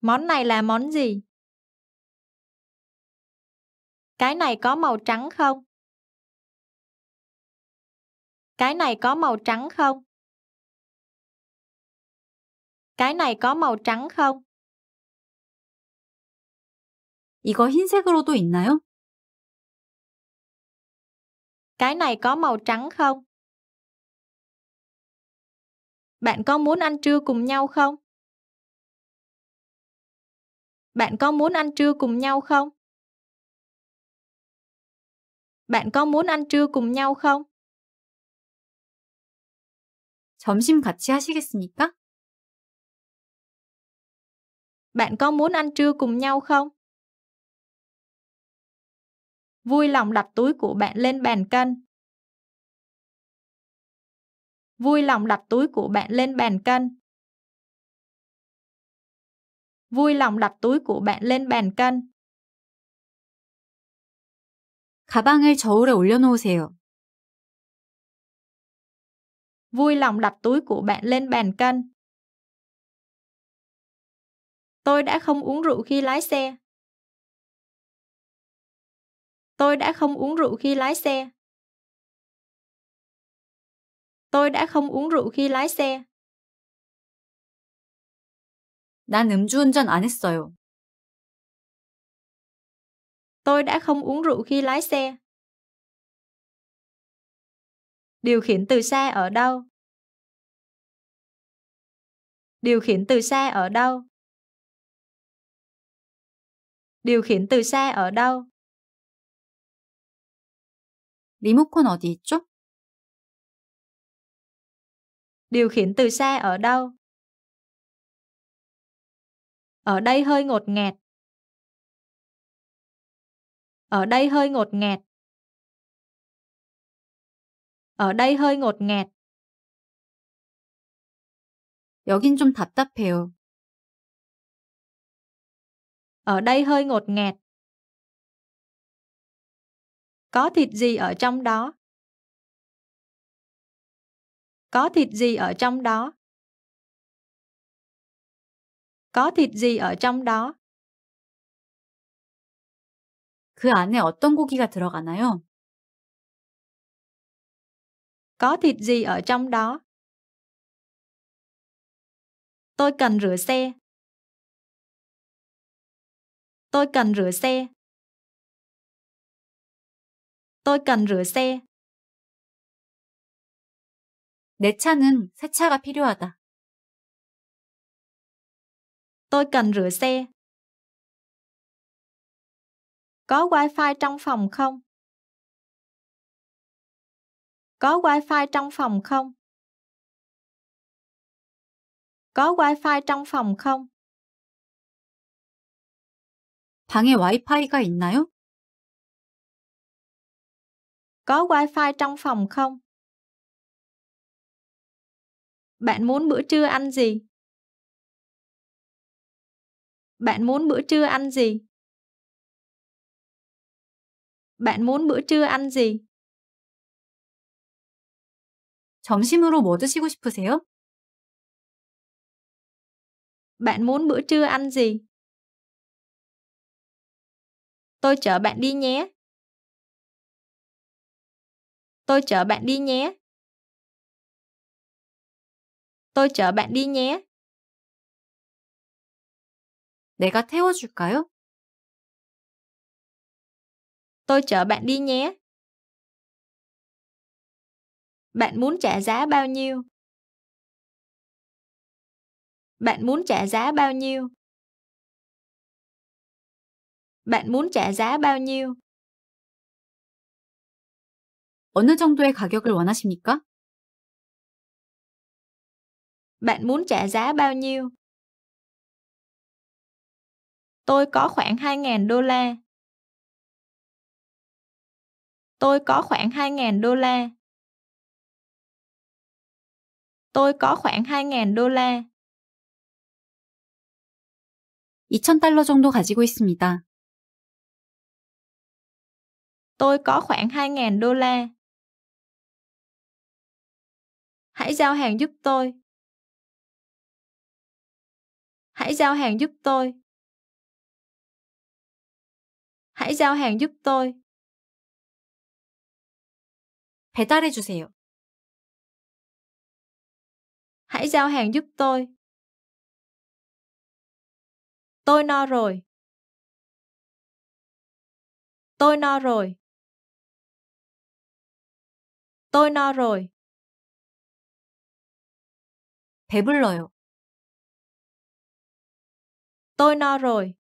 Món này là món gì? Cái này có màu trắng không? Cái này có màu trắng không? Cái này có màu trắng không? 이거 흰색으로도 있나요? Cái này có màu trắng không? Bạn có muốn ăn trưa cùng nhau không? Bạn có muốn ăn trưa cùng nhau không? Bạn có muốn ăn trưa cùng nhau không? 점심 같이 하시겠습니까? Bạn có muốn ăn trưa cùng nhau không? Vui lòng đặt túi của bạn lên bàn cân. Vui lòng đặt túi của bạn lên bàn cân. Vui lòng đặt túi của bạn lên bàn cân. 가방을 저울에 올려놓으세요 vui lòng đặt túi của bạn lên bàn cân. Tôi đã không uống rượu khi lái xe. Tôi đã không uống rượu khi lái xe. Tôi đã không uống rượu khi lái xe. 난 음주운전 안 했어요. Tôi đã không uống rượu khi lái xe. Điều khiển từ xa ở đâu? Điều khiển từ xa ở đâu? Điều khiển từ xa ở đâu? 리모컨 어디 있죠? Điều khiển từ xa ở đâu? Ở đây hơi ngột ngạt. Ở đây hơi ngột ngạt ở đây hơi ngột ngạt. 여긴 좀 답답해요. Ở đây hơi ngột ngạt. Có thịt gì ở trong đó? Có thịt gì ở trong đó? Có thịt gì ở trong đó? 그 안에 어떤 고기가 들어가나요? có thịt gì ở trong đó tôi cần rửa xe tôi cần rửa xe tôi cần rửa xe 내 차는 세차가 필요하다. Tôi cần rửa xe. Có wifi trong phòng không? Có wi-fi trong phòng không? Có wi-fi trong phòng không? 방에 와이파이가 있나요? Có wi-fi trong phòng không? Bạn muốn bữa trưa ăn gì? Bạn muốn bữa trưa ăn gì? Bạn muốn bữa trưa ăn gì? 점심으로 뭐 드시고 싶으세요? Bạn muốn bữa trưa ăn gì? Tôi chở bạn đi nhé. Tôi chở bạn đi nhé. Tôi chở bạn đi nhé. 내가 태워줄까요? Tôi chở bạn đi nhé. Bạn muốn trả giá bao nhiêu? Bạn muốn trả giá bao nhiêu? Bạn muốn trả giá bao nhiêu? 어느 정도의 가격을 원하십니까? Bạn muốn trả giá bao nhiêu? Tôi có khoảng 2.000 đô la. Tôi có khoảng 2.000 đô la tôi có khoảng 2.000 đô la. 2,000달러 정도 가지고 있습니다. Tôi có khoảng 2.000 đô la. Hãy giao hàng giúp tôi. Hãy giao hàng giúp tôi. Hãy giao hàng giúp tôi. 배달해 주세요. Hãy giao hàng giúp tôi. Tôi no rồi. Tôi no rồi. Tôi no rồi. 배불러요. Tôi no rồi.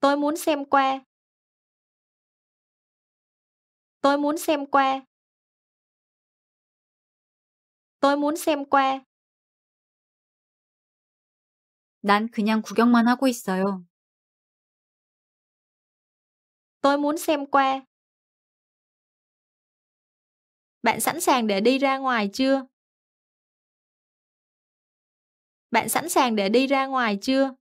Tôi muốn xem qua. Tôi muốn xem qua. Tôi muốn xem qua. 난 그냥 구경만 하고 있어요. Tôi muốn xem qua. Bạn sẵn sàng để đi ra ngoài chưa? Bạn sẵn sàng để đi ra ngoài chưa?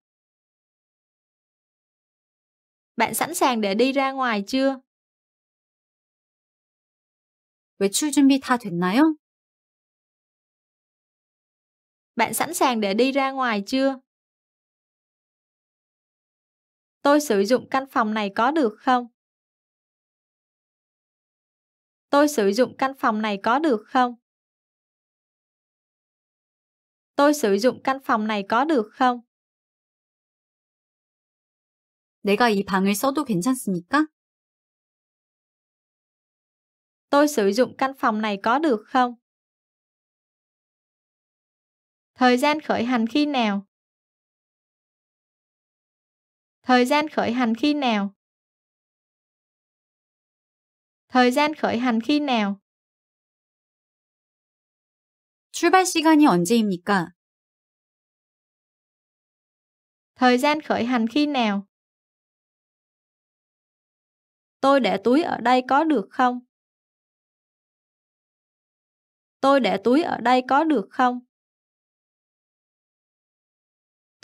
Bạn sẵn sàng để đi ra ngoài chưa? 외출 준비 다 됐나요? Bạn sẵn sàng để đi ra ngoài chưa? Tôi sử dụng căn phòng này có được không? Tôi sử dụng căn phòng này có được không? Tôi sử dụng căn phòng này có được không? 내가 이 방을 써도 괜찮습니까? Tôi sử dụng căn phòng này có được không? Thời gian khởi hành khi nào? Thời gian khởi hành khi nào? Thời gian khởi hành khi nào? 출발 시간이 언제입니까? Thời gian khởi hành khi nào? Tôi để túi ở đây có được không? Tôi để túi ở đây có được không?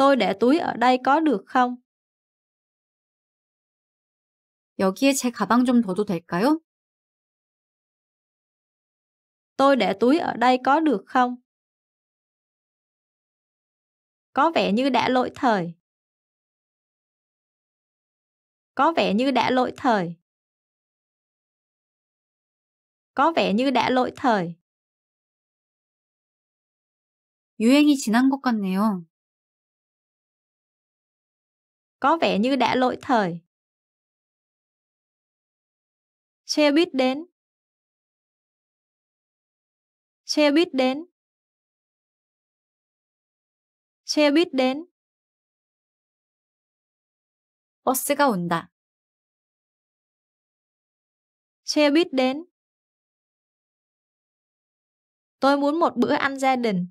Tôi để túi ở đây có được không? 여기에 제 가방 좀 둬도 될까요? Tôi để túi ở đây có được không? Có vẻ như đã lỗi thời. Có vẻ như đã lỗi thời. Có vẻ như đã lỗi thời. 유행이 지난 것 같네요 có vẻ như đã lỗi thời. Xe buýt đến. Xe buýt đến. Xe buýt đến. 버스가 온다. Xe buýt đến. Tôi muốn một bữa ăn gia đình.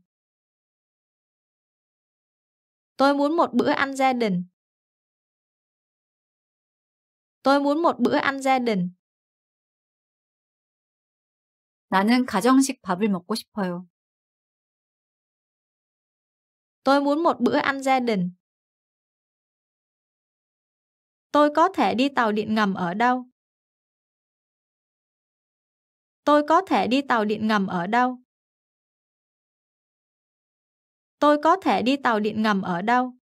Tôi muốn một bữa ăn gia đình. Tôi muốn một bữa ăn gia đình. 나는 가정식 밥을 먹고 싶어요. Tôi muốn một bữa ăn gia đình. Tôi có thể đi tàu điện ngầm ở đâu? Tôi có thể đi tàu điện ngầm ở đâu? Tôi có thể đi tàu điện ngầm ở đâu?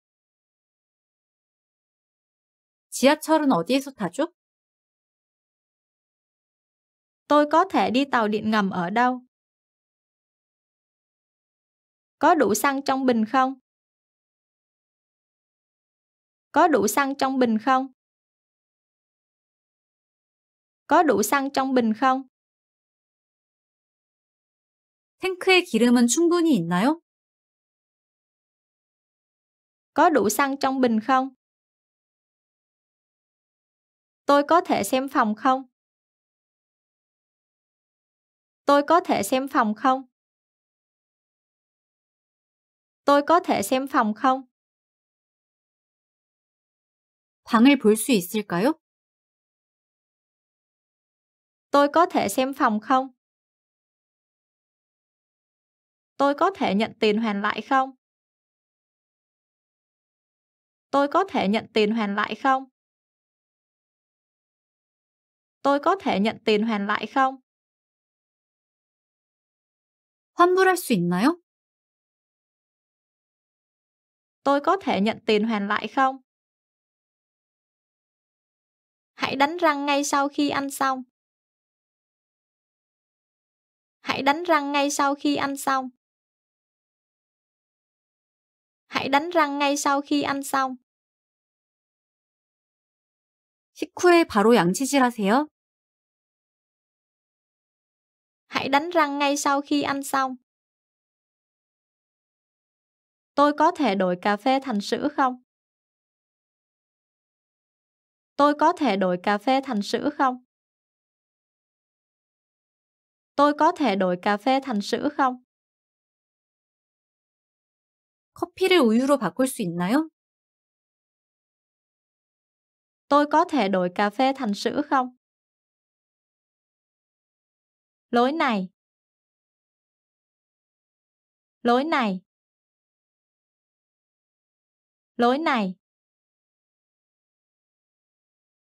지하철은 어디에서 타죠? Tôi có thể đi tàu điện ngầm ở đâu? Có đủ xăng trong bình không? Có đủ xăng trong bình không? Có đủ xăng trong bình không? 탱크에 기름은 충분히 있나요? Có đủ xăng trong bình không? Tôi có thể xem phòng không? Tôi có thể xem phòng không? Tôi có thể xem phòng không? 방을 볼 수 있을까요? Tôi có thể xem phòng không? Tôi có thể nhận tiền hoàn lại không? Tôi có thể nhận tiền hoàn lại không? tôi có thể nhận tiền hoàn lại không? 환불할 수 있나요? Tôi có thể nhận tiền hoàn lại không? Hãy đánh răng ngay sau khi ăn xong. Hãy đánh răng ngay sau khi ăn xong. Hãy đánh răng ngay sau khi ăn xong. 식후에 바로 양치질하세요 hãy đánh răng ngay sau khi ăn xong. Tôi có thể đổi cà phê thành sữa không? Tôi có thể đổi cà phê thành sữa không? Tôi có thể đổi cà phê thành sữa không? 커피를 우유로 바꿀 수 있나요? Tôi có thể đổi cà phê thành sữa không? lối này lối này lối này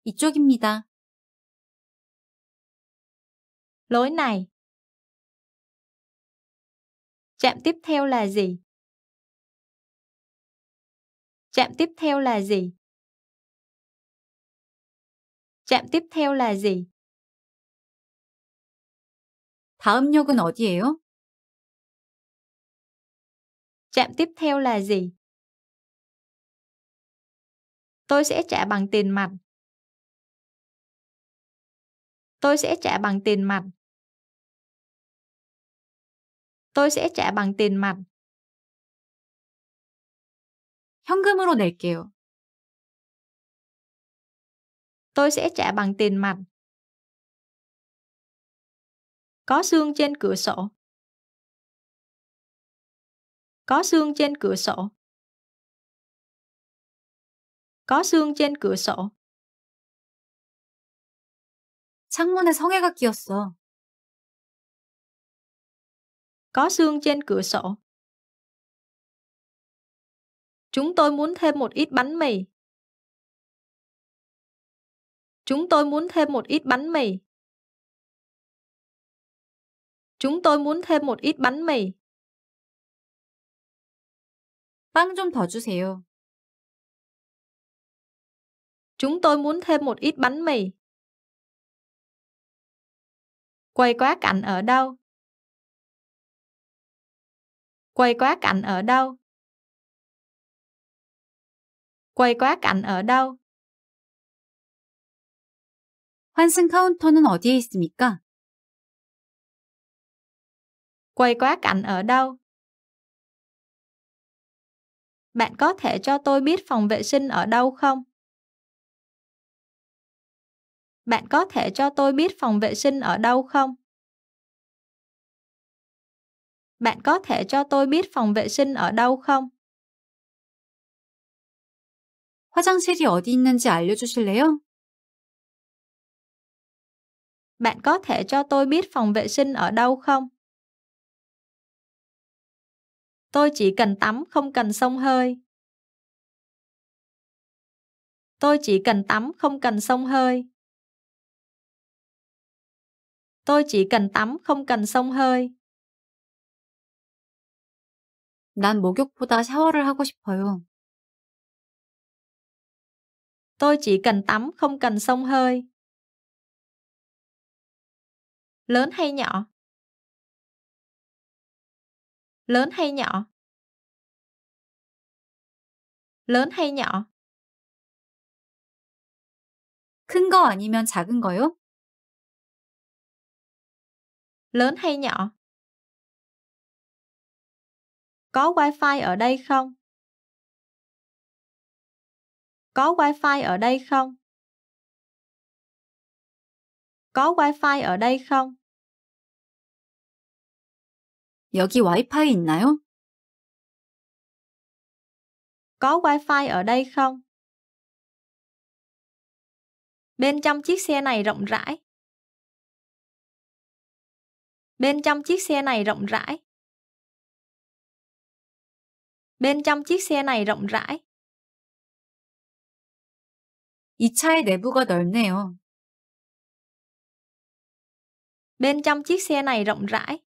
이쪽입니다. lối này Trạm tiếp theo là gì? Trạm tiếp theo là gì? Trạm tiếp theo là gì? 다음역은 어디예요? Trạm tiếp theo là gì? Tôi sẽ trả bằng tiền mặt. Tôi sẽ trả bằng tiền mặt. Tôi sẽ trả bằng tiền mặt. 현금으로 낼게요. Tôi sẽ trả bằng tiền mặt. Có xương trên cửa sổ. Có xương trên cửa sổ. Có xương trên cửa sổ. 창문에 성에가 끼었어. Có xương trên cửa sổ. Chúng tôi muốn thêm một ít bánh mì. Chúng tôi muốn thêm một ít bánh mì. Chúng tôi muốn thêm một ít bánh mì. 빵좀더 주세요. Chúng tôi muốn thêm một ít bánh mì. Quầy quá cạnh ở đâu? Quầy quá cạnh ở đâu? Quầy quá cạnh ở đâu? 환승 카운터는 어디에 있습니까? quay quá cảnh ở đâu. Bạn có thể cho tôi biết phòng vệ sinh ở đâu không? Bạn có thể cho tôi biết phòng vệ sinh ở đâu không? Bạn có thể cho tôi biết phòng vệ sinh ở đâu không? 화장실이 어디 있는지 알려주실래요? Bạn có thể cho tôi biết phòng vệ sinh ở đâu không? Tôi chỉ cần tắm, không cần xông hơi. Tôi chỉ cần tắm, không cần xông hơi. Tôi chỉ cần tắm, không cần xông hơi. 난 목욕보다 샤워를 하고 싶어요. Tôi chỉ cần tắm, không cần xông hơi. Lớn hay nhỏ? lớn hay nhỏ lớn hay nhỏ 큰거 아니면 작은 거요? lớn hay nhỏ có wifi ở đây không có wifi ở đây không có wifi ở đây không 여기 와이파이 있나요? Có wifi ở đây không? Bên trong chiếc xe này rộng rãi. Bên trong chiếc xe này rộng rãi. Bên trong chiếc xe này rộng rãi. 이 차의 내부가 넓네요. Bên trong chiếc xe này rộng rãi.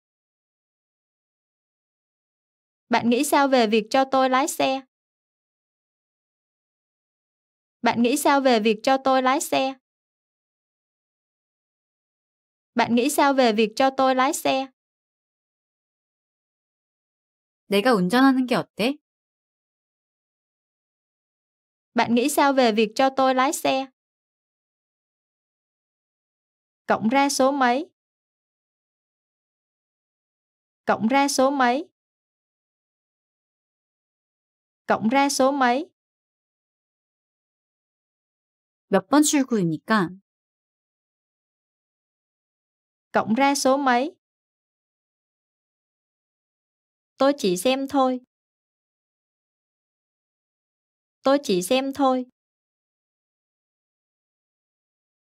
Bạn nghĩ sao về việc cho tôi lái xe? Bạn nghĩ sao về việc cho tôi lái xe? Bạn nghĩ sao về việc cho tôi lái xe? 내가 운전하는 게 어때? Bạn nghĩ sao về việc cho tôi lái xe? Cộng ra số mấy? Cộng ra số mấy? cộng ra số mấy? 몇번 출구입니까? cộng ra số mấy? Tôi chỉ xem thôi. Tôi chỉ xem thôi.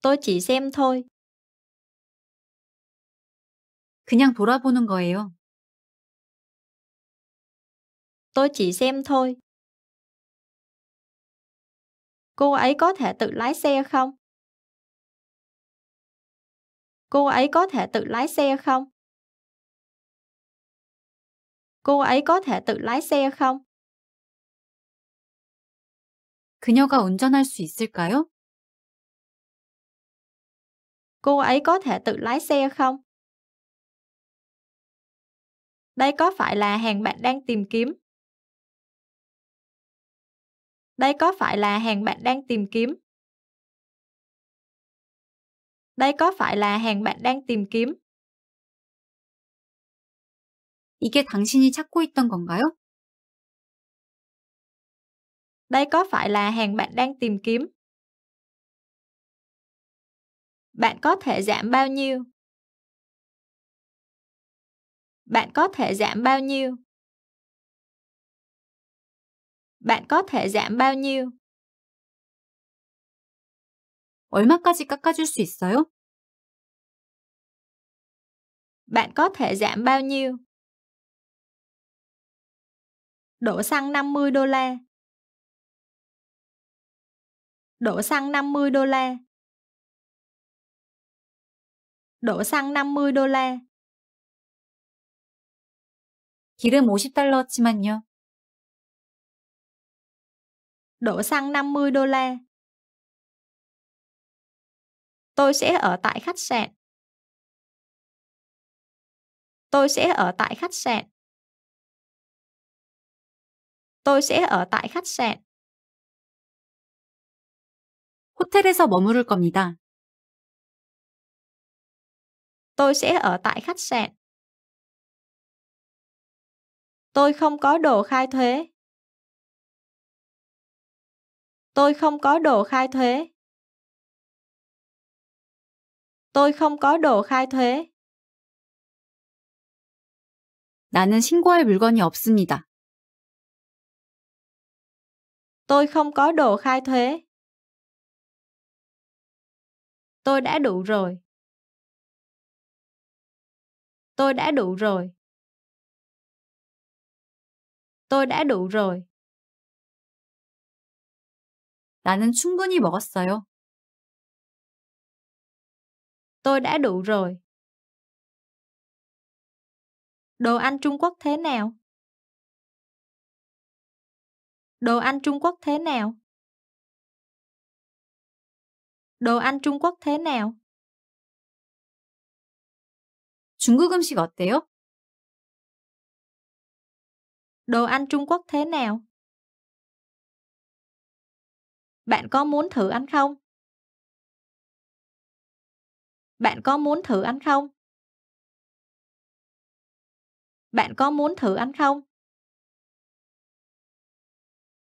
Tôi chỉ xem thôi. 그냥 돌아보는 거예요. Tôi chỉ xem thôi cô ấy có thể tự lái xe không? Cô ấy có thể tự lái xe không? Cô ấy có thể tự lái xe không? 그녀가 운전할 수 있을까요? Cô ấy có thể tự lái xe không? Đây có phải là hàng bạn đang tìm kiếm? Đây có phải là hàng bạn đang tìm kiếm? Đây có phải là hàng bạn đang tìm kiếm? 이게 당신이 찾고 있던 건가요? Đây có phải là hàng bạn đang tìm kiếm? Bạn có thể giảm bao nhiêu? Bạn có thể giảm bao nhiêu? bạn có thể giảm bao nhiêu? 얼마까지 깎아줄 수 있어요? Bạn có thể giảm bao nhiêu? Đổ xăng 50 đô la. Đổ xăng 50 đô la. Đổ xăng 50 đô la. 기름 50달러였지만요 đổ xăng 50 đô la. Tôi sẽ ở tại khách sạn. Tôi sẽ ở tại khách sạn. Tôi sẽ ở tại khách sạn. 호텔에서 머무를 겁니다. Tôi sẽ ở tại khách sạn. Tôi không có đồ khai thuế. Tôi không có đồ khai thuế. Tôi không có đồ khai thuế. 나는 신고할 물건이 없습니다. Tôi không có đồ khai thuế. Tôi đã đủ rồi. Tôi đã đủ rồi. Tôi đã đủ rồi. 나는 충분히 먹었어요. Tôi đã đủ rồi. Đồ ăn Trung Quốc thế nào? Đồ ăn Trung Quốc thế nào? Đồ ăn Trung Quốc thế nào? 중국 음식 어때요? Đồ ăn Trung Quốc thế nào? Bạn có muốn thử ăn không? Bạn có muốn thử ăn không? Bạn có muốn thử ăn không?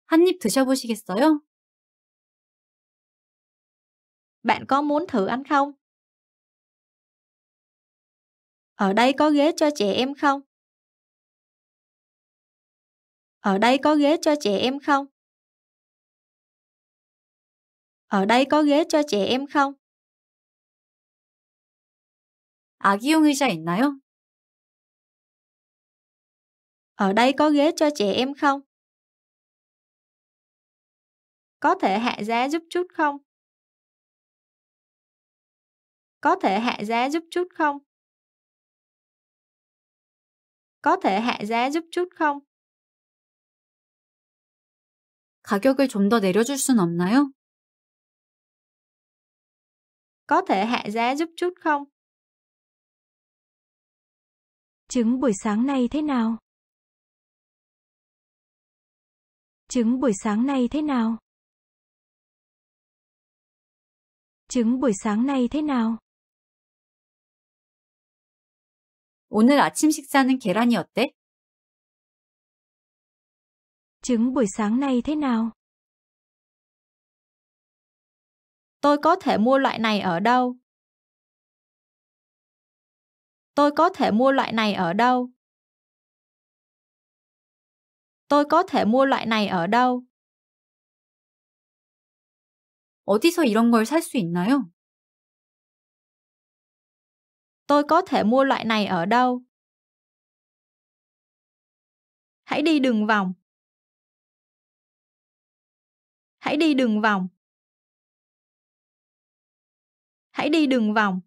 한입 드셔보시겠어요? Bạn có muốn thử ăn không? Ở đây có ghế cho trẻ em không? Ở đây có ghế cho trẻ em không? Ở đây có ghế cho trẻ em không? 아기용 의자 있나요? Ở đây có ghế cho trẻ em không? Có thể hạ giá giúp chút không? Có thể hạ giá giúp chút không? Có thể hạ giá giúp chút không? 가격을 좀 더 내려줄 순 없나요? Có thể hạ giá giúp chút không? Trứng buổi sáng nay thế nào? Trứng buổi sáng nay thế nào? Trứng buổi sáng nay thế nào? 오늘 아침 식사는 계란이 어때? Trứng buổi sáng nay thế nào? Tôi có thể mua loại này ở đâu? Tôi có thể mua loại này ở đâu? Tôi có thể mua loại này ở đâu? 어디서 이런 걸 살 수 있나요? Tôi có thể mua loại này ở đâu? Hãy đi đường vòng. Hãy đi đường vòng. Hãy đi đường vòng.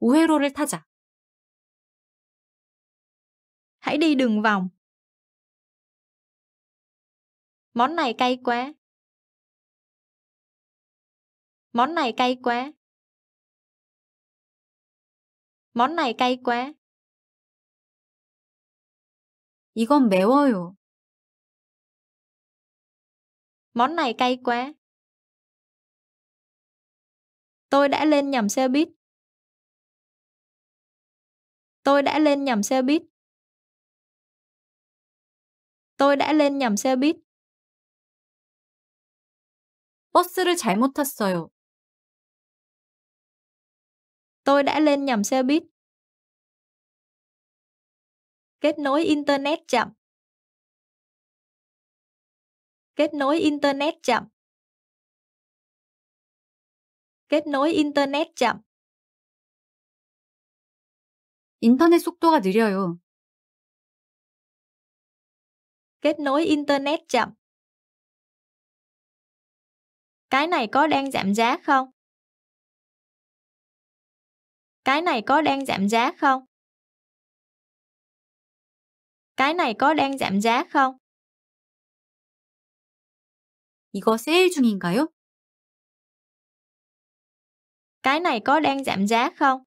5회로를 타자. Hãy đi đường vòng. Món này cay quá. Món này cay quá. Món này cay quá. 이건 매워요. Món này cay quá. Tôi đã lên nhầm xe buýt. Tôi đã lên nhầm xe buýt. Tôi đã lên nhầm xe buýt. 버스를 잘못 탔어요. Tôi đã lên nhầm xe buýt. Kết nối internet chậm. Kết nối internet chậm kết nối internet chậm. 인터넷 속도가 느려요. kết nối internet chậm. Cái này có đang giảm giá không? Cái này có đang giảm giá không? Cái này có đang giảm giá không? 이거 세일 중인가요? cái này có đang giảm giá không?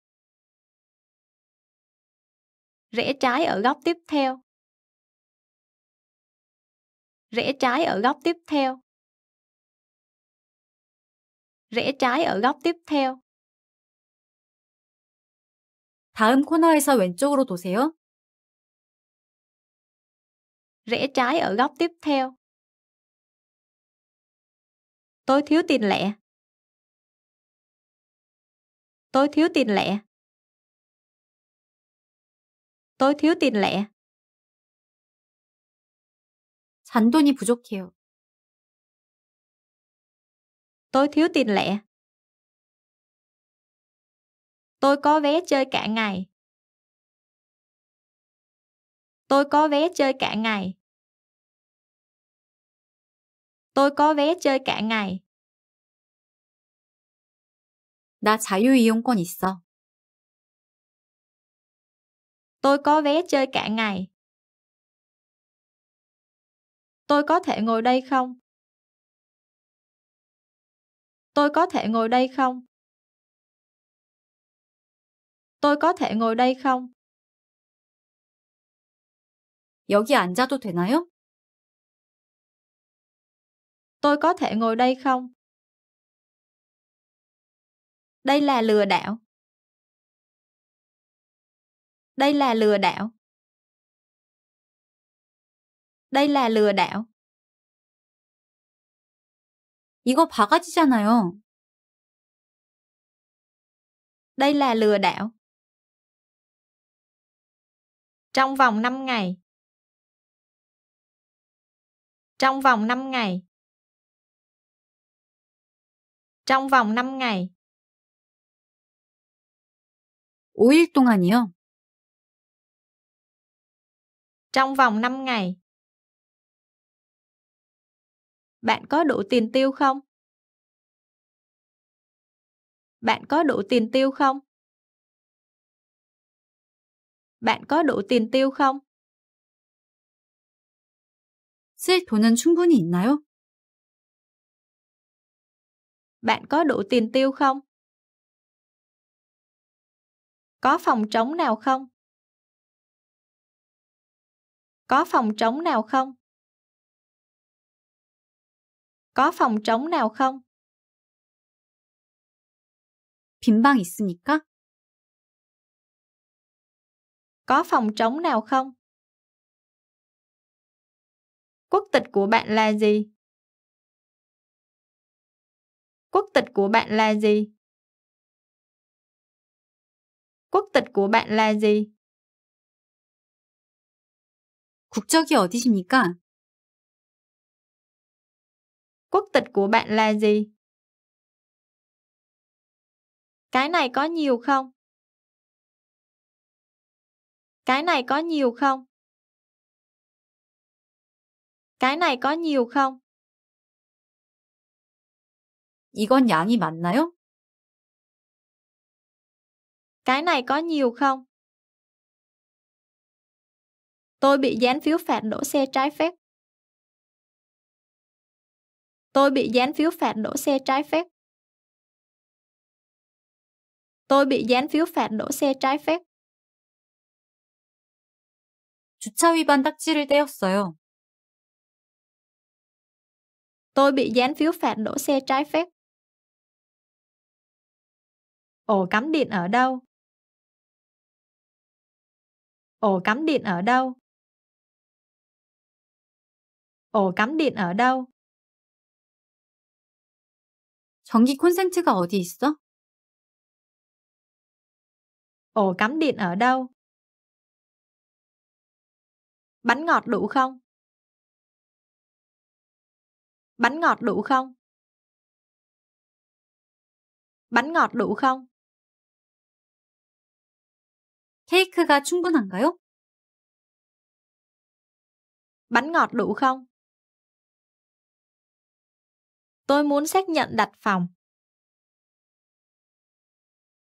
Rẽ trái ở góc tiếp theo. Rẽ trái ở góc tiếp theo. Rẽ trái ở góc tiếp theo. 다음 코너에서 왼쪽으로 도세요. Rẽ trái ở góc tiếp theo. Tôi thiếu tiền lẻ. Tôi thiếu tiền lẻ. Tôi thiếu tiền lẻ. 잔돈이 부족해요. Tôi thiếu tiền lẻ. Tôi có vé chơi cả ngày. Tôi có vé chơi cả ngày. Tôi có vé chơi cả ngày. 나 자유이용권 있어. Tôi có vé chơi cả ngày. Tôi có thể ngồi đây không? Tôi có thể ngồi đây không? Tôi có thể ngồi đây không? 여기 앉아도 되나요? Tôi có thể ngồi đây không? Đây là lừa đảo. Đây là lừa đảo. Đây là lừa đảo. 이거 바가지잖아요. Đây là lừa đảo. Trong vòng 5 ngày. Trong vòng 5 ngày. Trong vòng 5 ngày. 5일 동안이요. Trong vòng 5 ngày. Bạn có đủ tiền tiêu không? Bạn có đủ tiền tiêu không? Bạn có đủ tiền tiêu không? 쓸 돈은 충분히 있나요? Bạn có đủ tiền tiêu không? Có phòng trống nào không? Có phòng trống nào không? Có phòng trống nào không? 빈방 있습니까? Có phòng trống nào không? Quốc tịch của bạn là gì? Quốc tịch của bạn là gì? quốc tịch của bạn là gì? 국적이 어디십니까? Quốc tịch của bạn là gì? Cái này có nhiều không? Cái này có nhiều không? Cái này có nhiều không? 이건 양이 많나요? Cái này có nhiều không? Tôi bị dán phiếu phạt đỗ xe trái phép. Tôi bị dán phiếu phạt đỗ xe trái phép. Tôi bị dán phiếu phạt đỗ xe trái phép. 주차 위반 딱지를 떼었어요. Tôi bị dán phiếu phạt đỗ xe trái phép. Ổ cắm điện ở đâu? Ổ cắm điện ở đâu? Ổ cắm điện ở đâu? 전기 콘센트가 어디 있어? Ổ cắm điện ở đâu? Bánh ngọt đủ không? Bánh ngọt đủ không? Bánh ngọt đủ không? 케이크가 충분한가요? Bánh ngọt đủ không? Tôi muốn xác nhận đặt phòng.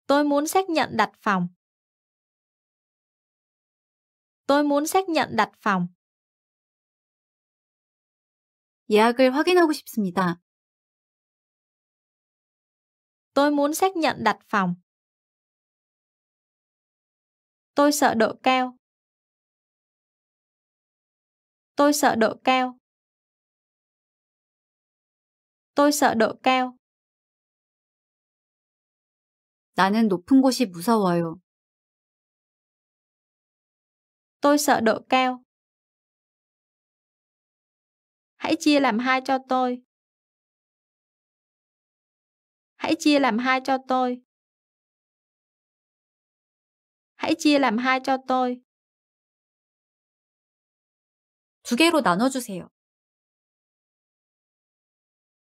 Tôi muốn xác nhận đặt phòng. Tôi muốn xác nhận đặt phòng. 예약을 확인하고 싶습니다. Tôi muốn xác nhận đặt phòng. Tôi sợ độ cao. Tôi sợ độ cao. Tôi sợ độ cao. 나는 높은 곳이 무서워요. Tôi sợ độ cao. Hãy chia làm hai cho tôi. Hãy chia làm hai cho tôi. Hãy chia làm hai cho tôi. 두 개로 나눠주세요.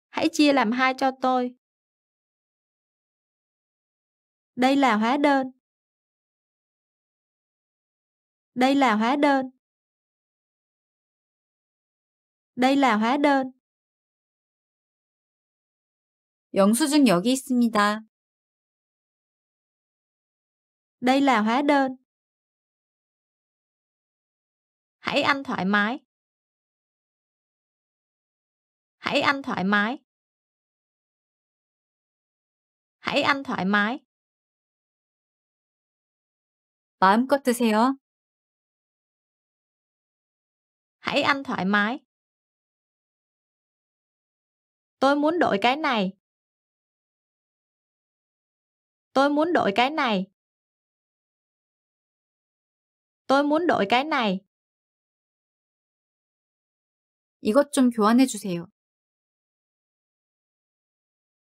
Hãy chia làm hai cho tôi. Đây là hóa đơn. Đây là hóa đơn. Đây là hóa đơn. 영수증 여기 있습니다. Đây là hóa đơn. Hãy ăn thoải mái. Hãy ăn thoải mái. Hãy ăn thoải mái. 마음껏 드세요. Hãy ăn thoải mái. Tôi muốn đổi cái này. Tôi muốn đổi cái này tôi muốn đổi cái này. 이것 좀 교환해 주세요.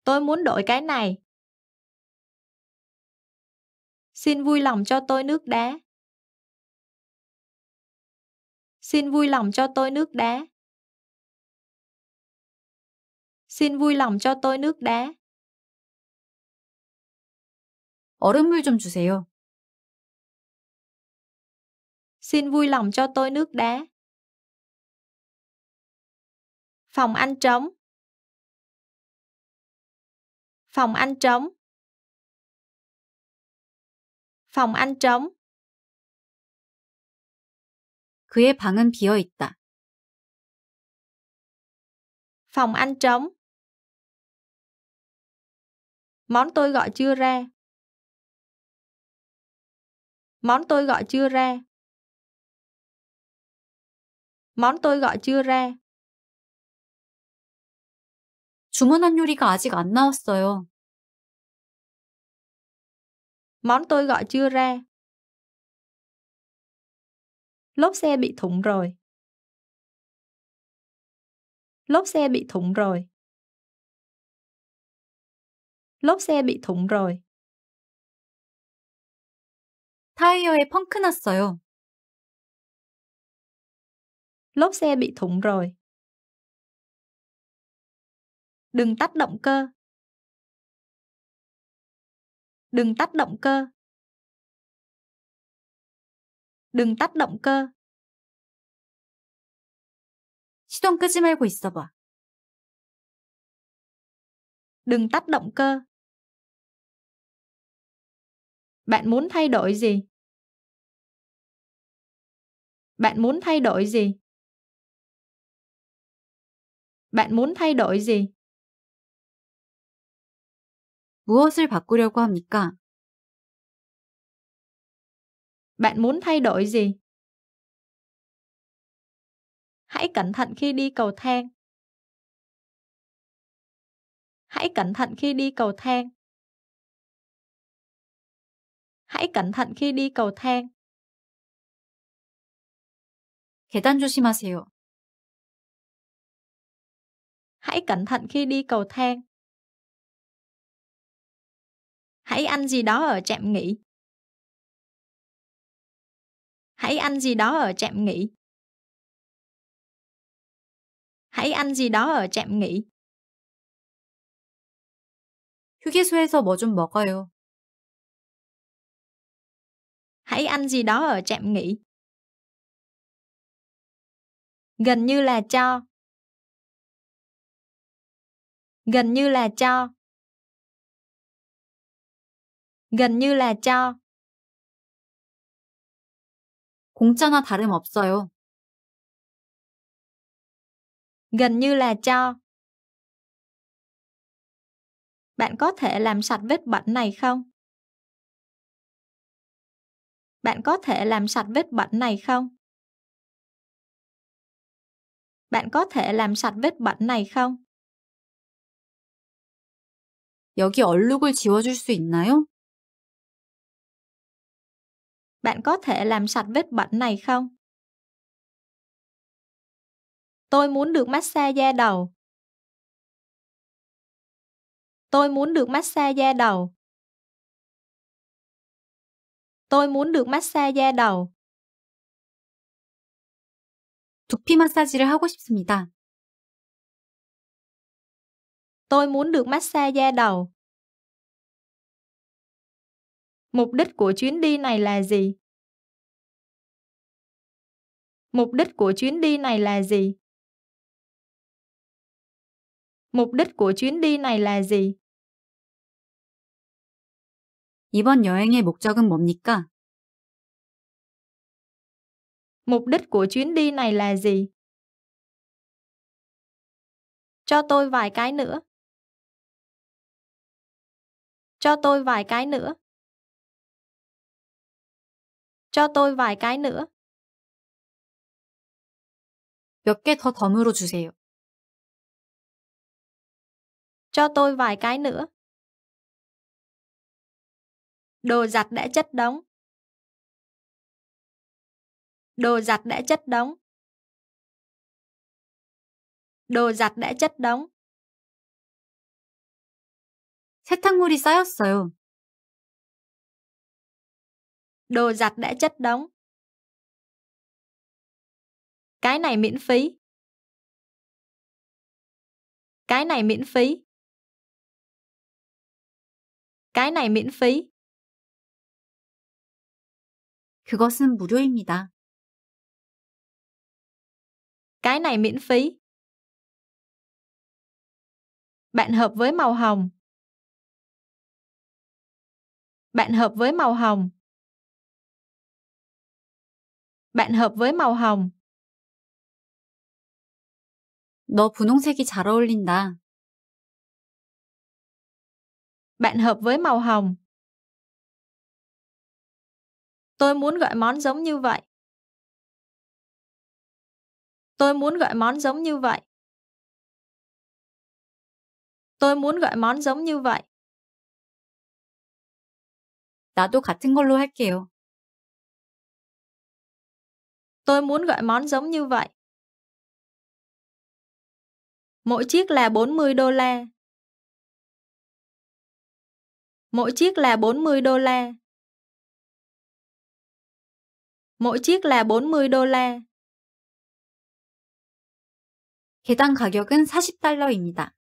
Tôi muốn đổi cái này. Xin vui lòng cho tôi nước đá. Xin vui lòng cho tôi nước đá. Xin vui lòng cho tôi nước đá. 얼음물 좀 주세요. Xin vui lòng cho tôi nước đá. Phòng ăn trống. Phòng ăn trống. Phòng ăn trống. 그의 방은 비어 있다. Phòng ăn trống. Món tôi gọi chưa ra. Món tôi gọi chưa ra. Món tôi gọi chưa ra. 주문한 요리가 아직 안 나왔어요. Món tôi gọi chưa ra. Lốp xe bị thủng rồi. Lốp xe bị thủng rồi. Lốp xe bị thủng rồi. 타이어에 펑크 났어요 lốp xe bị thủng rồi. Đừng tắt động cơ. Đừng tắt động cơ. Đừng tắt động cơ. 시동 끄지 말고 있어 봐. Đừng tắt động cơ. Bạn muốn thay đổi gì? Bạn muốn thay đổi gì? bạn muốn thay đổi gì? 무엇을 바꾸려고 합니까? Bạn muốn thay đổi gì? Hãy cẩn thận khi đi cầu thang. Hãy cẩn thận khi đi cầu thang. Hãy cẩn thận khi đi cầu thang. 계단 조심하세요. Hãy cẩn thận khi đi cầu thang. Hãy ăn gì đó ở trạm nghỉ. Hãy ăn gì đó ở trạm nghỉ. Hãy ăn gì đó ở trạm nghỉ. 휴게소에서 뭐 좀 먹어요. Hãy ăn gì đó ở trạm nghỉ. Gần như là cho gần như là cho gần như là cho 공짜나 다름없어요. gần như là cho bạn có thể làm sạch vết bẩn này không? Bạn có thể làm sạch vết bẩn này không? Bạn có thể làm sạch vết bẩn này không? 여기 얼룩을 지워줄 수 있나요? Bạn có thể làm sạch vết bẩn này không? Tôi muốn được massage da đầu. Tôi muốn được massage da đầu. Tôi muốn được massage da đầu. 두피 마사지를 하고 싶습니다. Tôi muốn được massage da đầu. Mục đích của chuyến đi này là gì? Mục đích của chuyến đi này là gì? Mục đích của chuyến đi này là gì? 이번 여행의 목적은 뭡니까? Mục đích của chuyến đi này là gì? Cho tôi vài cái nữa. Cho tôi vài cái nữa. Cho tôi vài cái nữa. 몇개더 덤으로 주세요. Cho tôi vài cái nữa. Đồ giặt đã chất đóng. Đồ giặt đã chất đóng. Đồ giặt đã chất đóng. 세탁물이 쌓였어요. Đồ giặt đã chất đống. Cái này miễn phí. Cái này miễn phí. Cái này miễn phí. 그것은 무료입니다. Cái này miễn phí. Bạn hợp với màu hồng. Bạn hợp với màu hồng. Bạn hợp với màu hồng. 너 분홍색이 잘 어울린다. Bạn hợp với màu hồng. Tôi muốn gọi món giống như vậy. Tôi muốn gọi món giống như vậy. Tôi muốn gọi món giống như vậy. 나도 같은 걸로 할게요. Tôi muốn gọi món giống như vậy. Mỗi chiếc là 40 đô la. Mỗi chiếc là 40 đô la. Mỗi chiếc là 40 đô la. 개당 가격은 40달러입니다.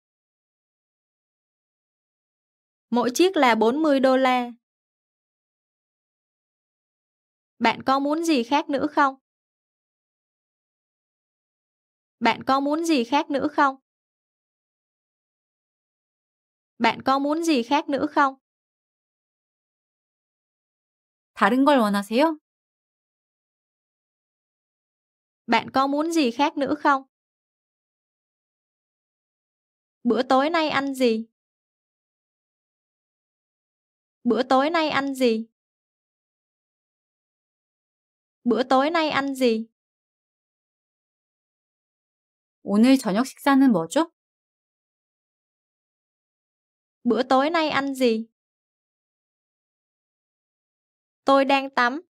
Mỗi chiếc là 40 đô la. Bạn có muốn gì khác nữa không? Bạn có muốn gì khác nữa không? Bạn có muốn gì khác nữa không? 다른 걸 원하세요? Bạn có muốn gì khác nữa không? Bữa tối nay ăn gì? Bữa tối nay ăn gì? Bữa tối nay ăn gì? 오늘 저녁 식사는 뭐죠? Bữa tối nay ăn gì? Tôi đang tắm.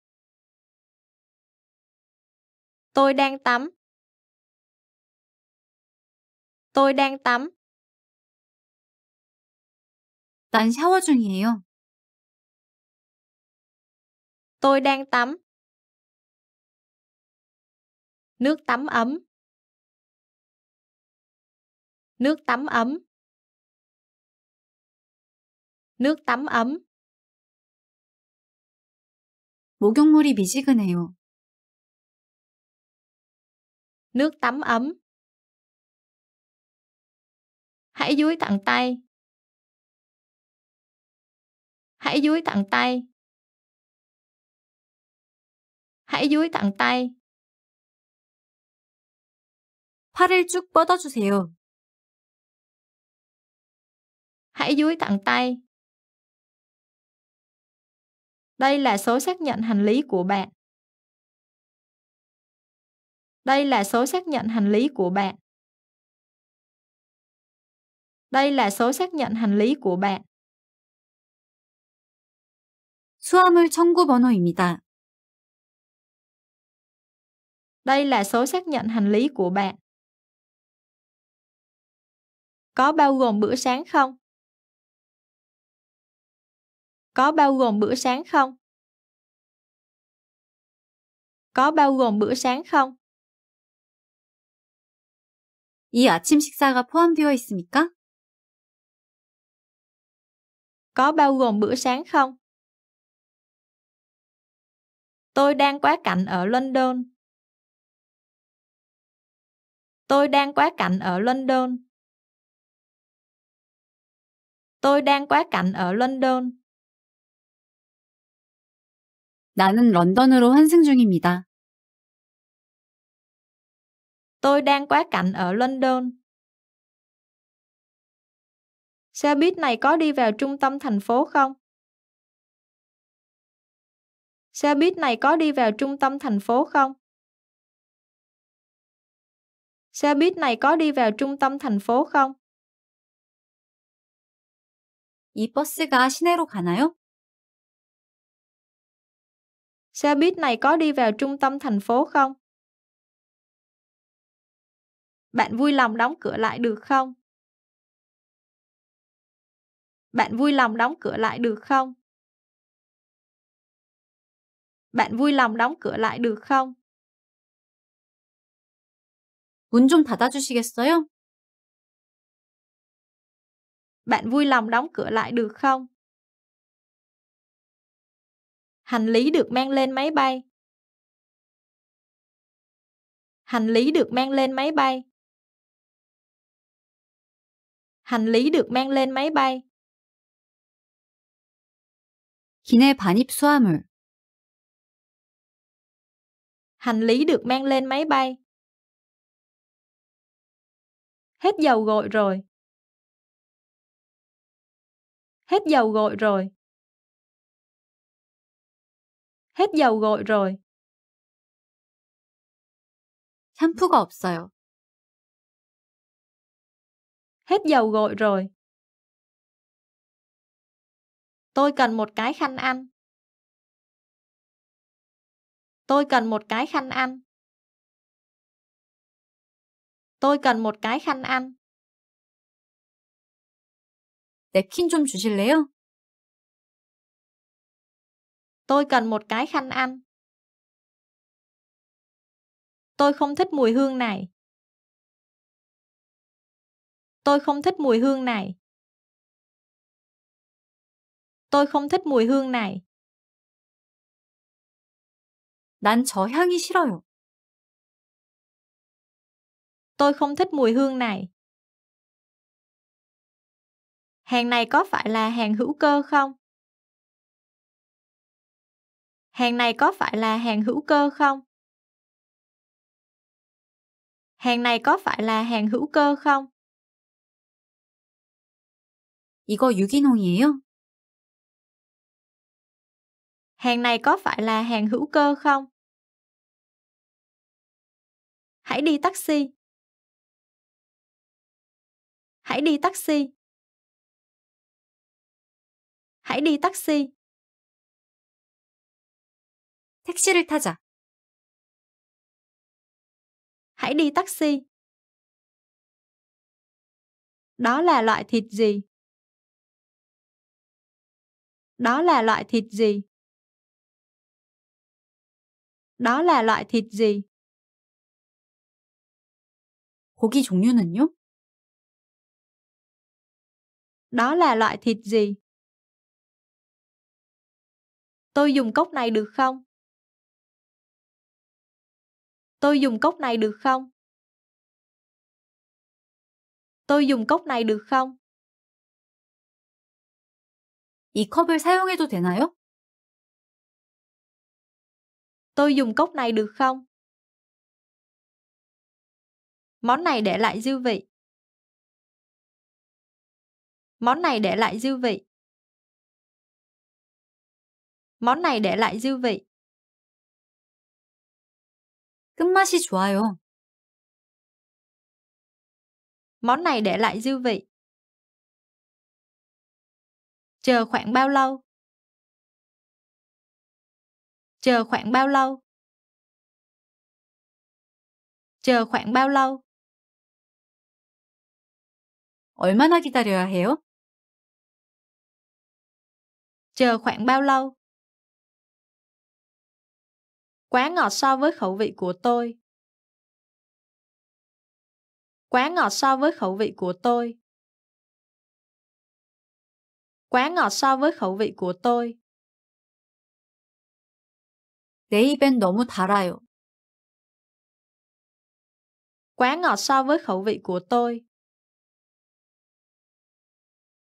Tôi đang tắm. Tôi đang tắm. 난 샤워 중이에요. Tôi đang tắm nước tắm ấm nước tắm ấm nước tắm ấm 목욕물이 미지근해요. nước tắm ấm hãy dúi thẳng tay hãy dúi thẳng tay hãy dúi thẳng tay 팔을 쭉 뻗어주세요. Hãy dúi thẳng tay. Đây là số xác nhận hành lý của bạn. Đây là số xác nhận hành lý của bạn. Đây là số xác nhận hành lý của bạn. 수화물 청구 번호입니다. Đây là số xác nhận hành lý của bạn. Có bao gồm bữa sáng không? Có bao gồm bữa sáng không? Có bao gồm bữa sáng không? 이 아침 식사가 포함되어 있습니까? Có bao gồm bữa sáng không? Tôi đang quá cảnh ở London. Tôi đang quá cảnh ở London. Tôi đang quá cảnh ở London. 나는 런던으로 환승 중입니다. Tôi đang quá cảnh ở London. Xe buýt này có đi vào trung tâm thành phố không? Xe buýt này có đi vào trung tâm thành phố không? Xe buýt này có đi vào trung tâm thành phố không? 이 버스가 시내로 가나요? Xe buýt này có đi vào trung tâm thành phố không? Bạn vui lòng đóng cửa lại được không? Bạn vui lòng đóng cửa lại được không? Bạn vui lòng đóng cửa lại được không? 문 좀 닫아주시겠어요? Bạn vui lòng đóng cửa lại được không? Hành lý được mang lên máy bay. Hành lý được mang lên máy bay. Hành lý được mang lên máy bay. 기내 반입 수화물. Hành lý được mang lên máy bay. Hết dầu gội rồi. Hết dầu gội rồi. Hết dầu gội rồi. 샴푸가 없어요. Hết dầu gội rồi. Tôi cần một cái khăn ăn. Tôi cần một cái khăn ăn. Tôi cần một cái khăn ăn. 냅킨 좀 주실래요? Tôi cần một cái khăn ăn. Tôi không thích mùi hương này. Tôi không thích mùi hương này. Tôi không thích mùi hương này. 난 저 향이 싫어요. Tôi không thích mùi hương này hàng này có phải là hàng hữu cơ không? Hàng này có phải là hàng hữu cơ không? Hàng này có phải là hàng hữu cơ không? 이거 유기농이에요? Hàng này có phải là hàng hữu cơ không? Hãy đi taxi. Hãy đi taxi. Hãy đi taxi. 택시를 타자. Hãy đi taxi. Đó là loại thịt gì? Đó là loại thịt gì? Đó là loại thịt gì? 고기 종류는요? Đó là loại thịt gì? Tôi dùng cốc này được không? Tôi dùng cốc này được không? Tôi dùng cốc này được không? 이 컵을 사용해도 되나요? Tôi dùng cốc này được không? Món này để lại dư vị. Món này để lại dư vị. Món này để lại dư vị. 끝맛이 좋아요. Món này để lại dư vị. Chờ khoảng bao lâu? Chờ khoảng bao lâu? Chờ khoảng bao lâu? 얼마나 기다려야 해요? Chờ khoảng bao lâu? Quá ngọt so với khẩu vị của tôi. Quá ngọt so với khẩu vị của tôi. Quá ngọt so với khẩu vị của tôi. 내 입엔 너무 달아요. Quá ngọt so với khẩu vị của tôi.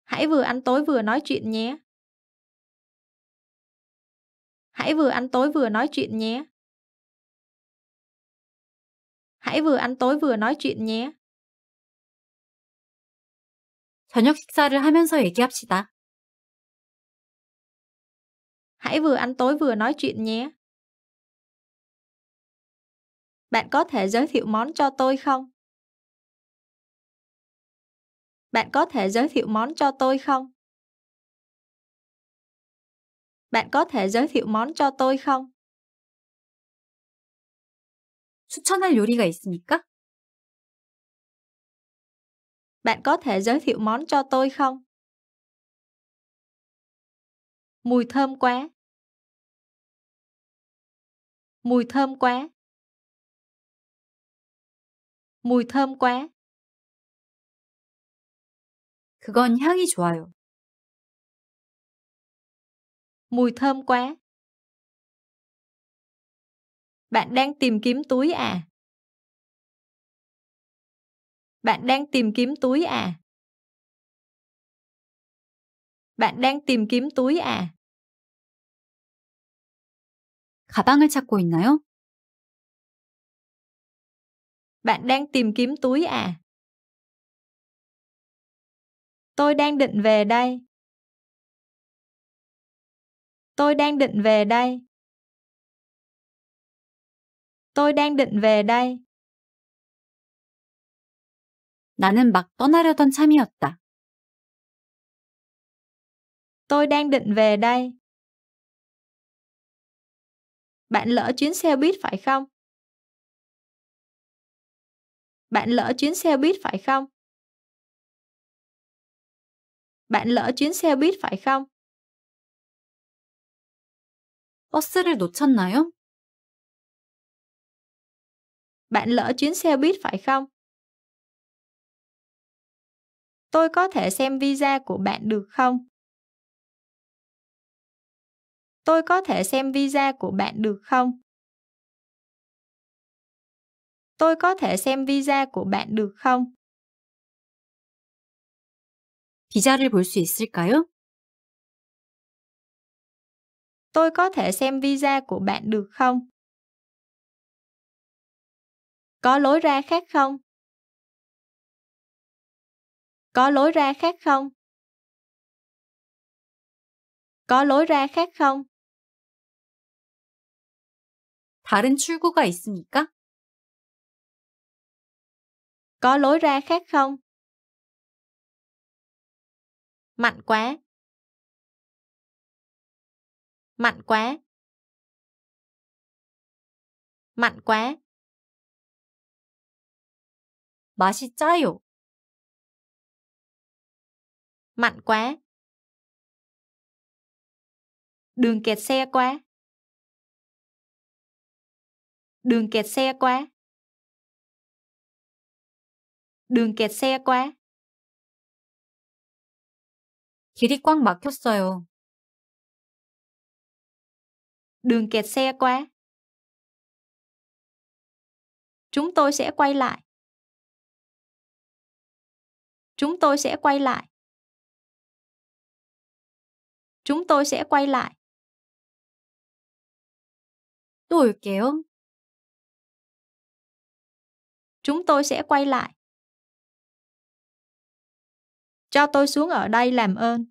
Hãy vừa ăn tối vừa nói chuyện nhé. Hãy vừa ăn tối vừa nói chuyện nhé. Hãy vừa ăn tối vừa nói chuyện nhé. 저녁 식사를 하면서 얘기합시다. Hãy vừa ăn tối vừa nói chuyện nhé. Bạn có thể giới thiệu món cho tôi không? Bạn có thể giới thiệu món cho tôi không? Bạn có thể giới thiệu món cho tôi không? 추천할 요리가 있습니까? Bạn có thể giới thiệu món cho tôi không? Mùi thơm quá. Mùi thơm quá. Mùi thơm quá. 그건 향이 좋아요. Mùi thơm quá. Bạn đang tìm kiếm túi à? Bạn đang tìm kiếm túi à? Bạn đang tìm kiếm túi à? 가방을 찾고 있나요? Bạn đang tìm kiếm túi à? Tôi đang định về đây. Tôi đang định về đây. Tôi đang định về đây. 나는 막 떠나려던 참이었다. Tôi đang định về đây. Bạn lỡ chuyến xe buýt phải không? Bạn lỡ chuyến xe buýt phải không? Bạn lỡ chuyến xe buýt phải không? 버스를 놓쳤나요? Bạn lỡ chuyến xe buýt phải không? Tôi có thể xem visa của bạn được không? Tôi có thể xem visa của bạn được không? Tôi có thể xem visa của bạn được không? 비자를 볼 수 있을까요? Tôi có thể xem visa của bạn được không? Có lối ra khác không? Có lối ra khác không? Có lối ra khác không? 다른 출구가 있습니까? Có lối ra khác không? mạnh quá. mạnh quá. mạnh quá. 맛있어요. Mặn quá. Đường kẹt xe quá. Đường kẹt xe quá. Đường kẹt xe quá. 길이 꽉 막혔어요. Đường kẹt xe quá. Chúng tôi sẽ quay lại. Chúng tôi sẽ quay lại. Chúng tôi sẽ quay lại. Tôi kéo Chúng tôi sẽ quay lại. Cho tôi xuống ở đây làm ơn.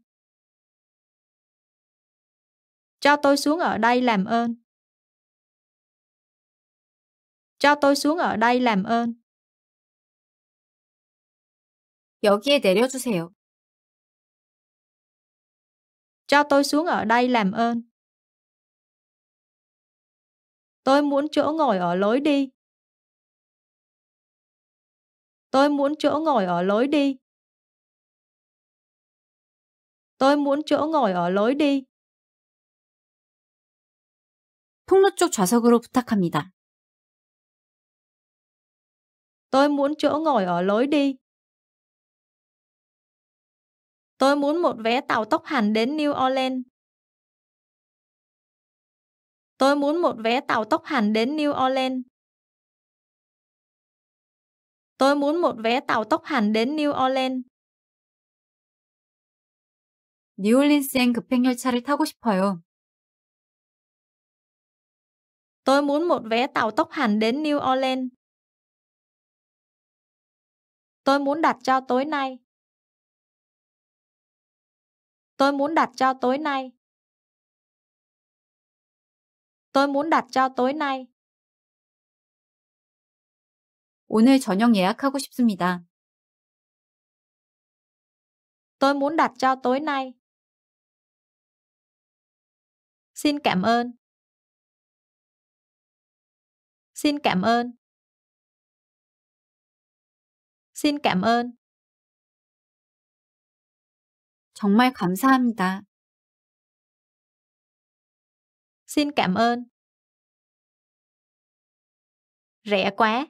Cho tôi xuống ở đây làm ơn. Cho tôi xuống ở đây làm ơn. 여기에 내려주세요. Cho tôi xuống ở đây làm ơn. Tôi muốn chỗ ngồi ở lối đi. Tôi muốn chỗ ngồi ở lối đi. Tôi muốn chỗ ngồi ở lối đi. 통로 쪽 좌석으로 부탁합니다. Tôi muốn chỗ ngồi ở lối đi. Tôi muốn một vé tàu tốc hành đến New Orleans. Tôi muốn một vé tàu tốc hành đến New Orleans. Tôi muốn một vé tàu tốc hành đến New Orleans. 뉴올린스행 급행열차를 타고 싶어요. Tôi muốn một vé tàu tốc hành đến New Orleans. Tôi muốn đặt cho tối nay. Tôi muốn đặt cho tối nay. Tôi muốn đặt cho tối nay. 오늘 저녁 예약하고 싶습니다. Tôi muốn đặt cho tối nay. Xin cảm ơn. Xin cảm ơn. Xin cảm ơn. 정말 감사합니다. Xin cảm ơn. Rẻ quá.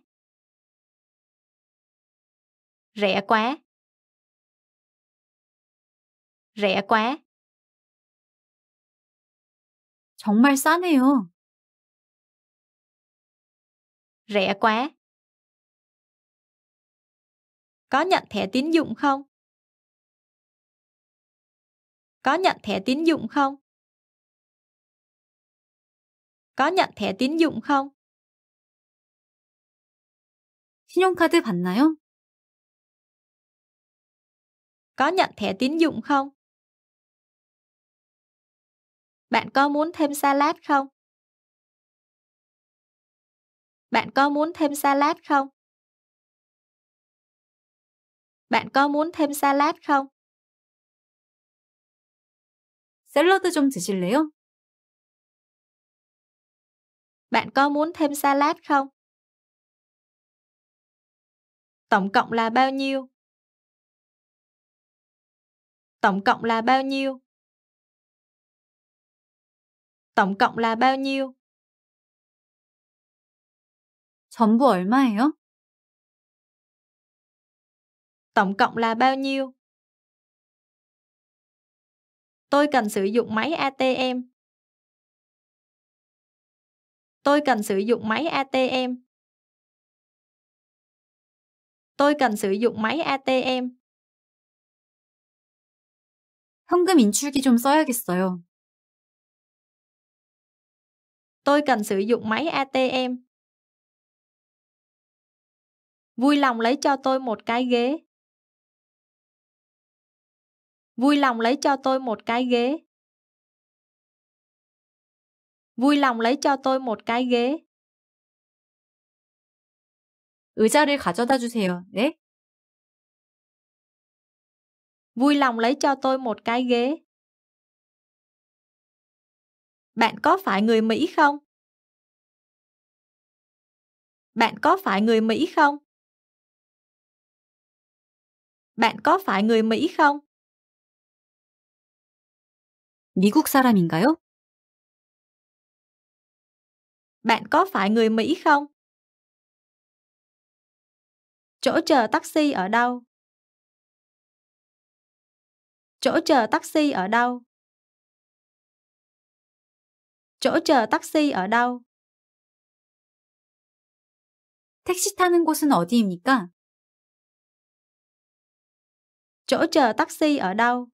Rẻ quá. Rẻ quá. 정말 싸네요. Rẻ quá. Có nhận thẻ tín dụng không? Có nhận thẻ tín dụng không? Có nhận thẻ tín dụng không? 신용카드 받나요? Có nhận thẻ tín dụng không? Bạn có muốn thêm salad không? Bạn có muốn thêm salad không? Bạn có muốn thêm salad không? 샐러드 좀 드실래요? Bạn có muốn thêm salad không? Tổng cộng là bao nhiêu? Tổng cộng là bao nhiêu? Tổng cộng là bao nhiêu? 전부 얼마예요? Tổng cộng là bao nhiêu? Tôi cần sử dụng máy ATM. Tôi cần sử dụng máy ATM. Tôi cần sử dụng máy ATM. 현금 인출기 좀 써야겠어요. Tôi cần sử dụng máy ATM. Vui lòng lấy cho tôi một cái ghế. Vui lòng lấy cho tôi một cái ghế. Vui lòng lấy cho tôi một cái ghế. 의자를 가져다 주세요. 네? Vui lòng lấy cho tôi một cái ghế. Bạn có phải người Mỹ không? Bạn có phải người Mỹ không? Bạn có phải người Mỹ không? 미국 사람인가요? Bạn có phải người Mỹ không? Chỗ chờ taxi ở đâu? Chỗ chờ taxi ở đâu? Chỗ chờ taxi ở đâu? 택시 타는 곳은 어디입니까? Chỗ chờ taxi ở đâu?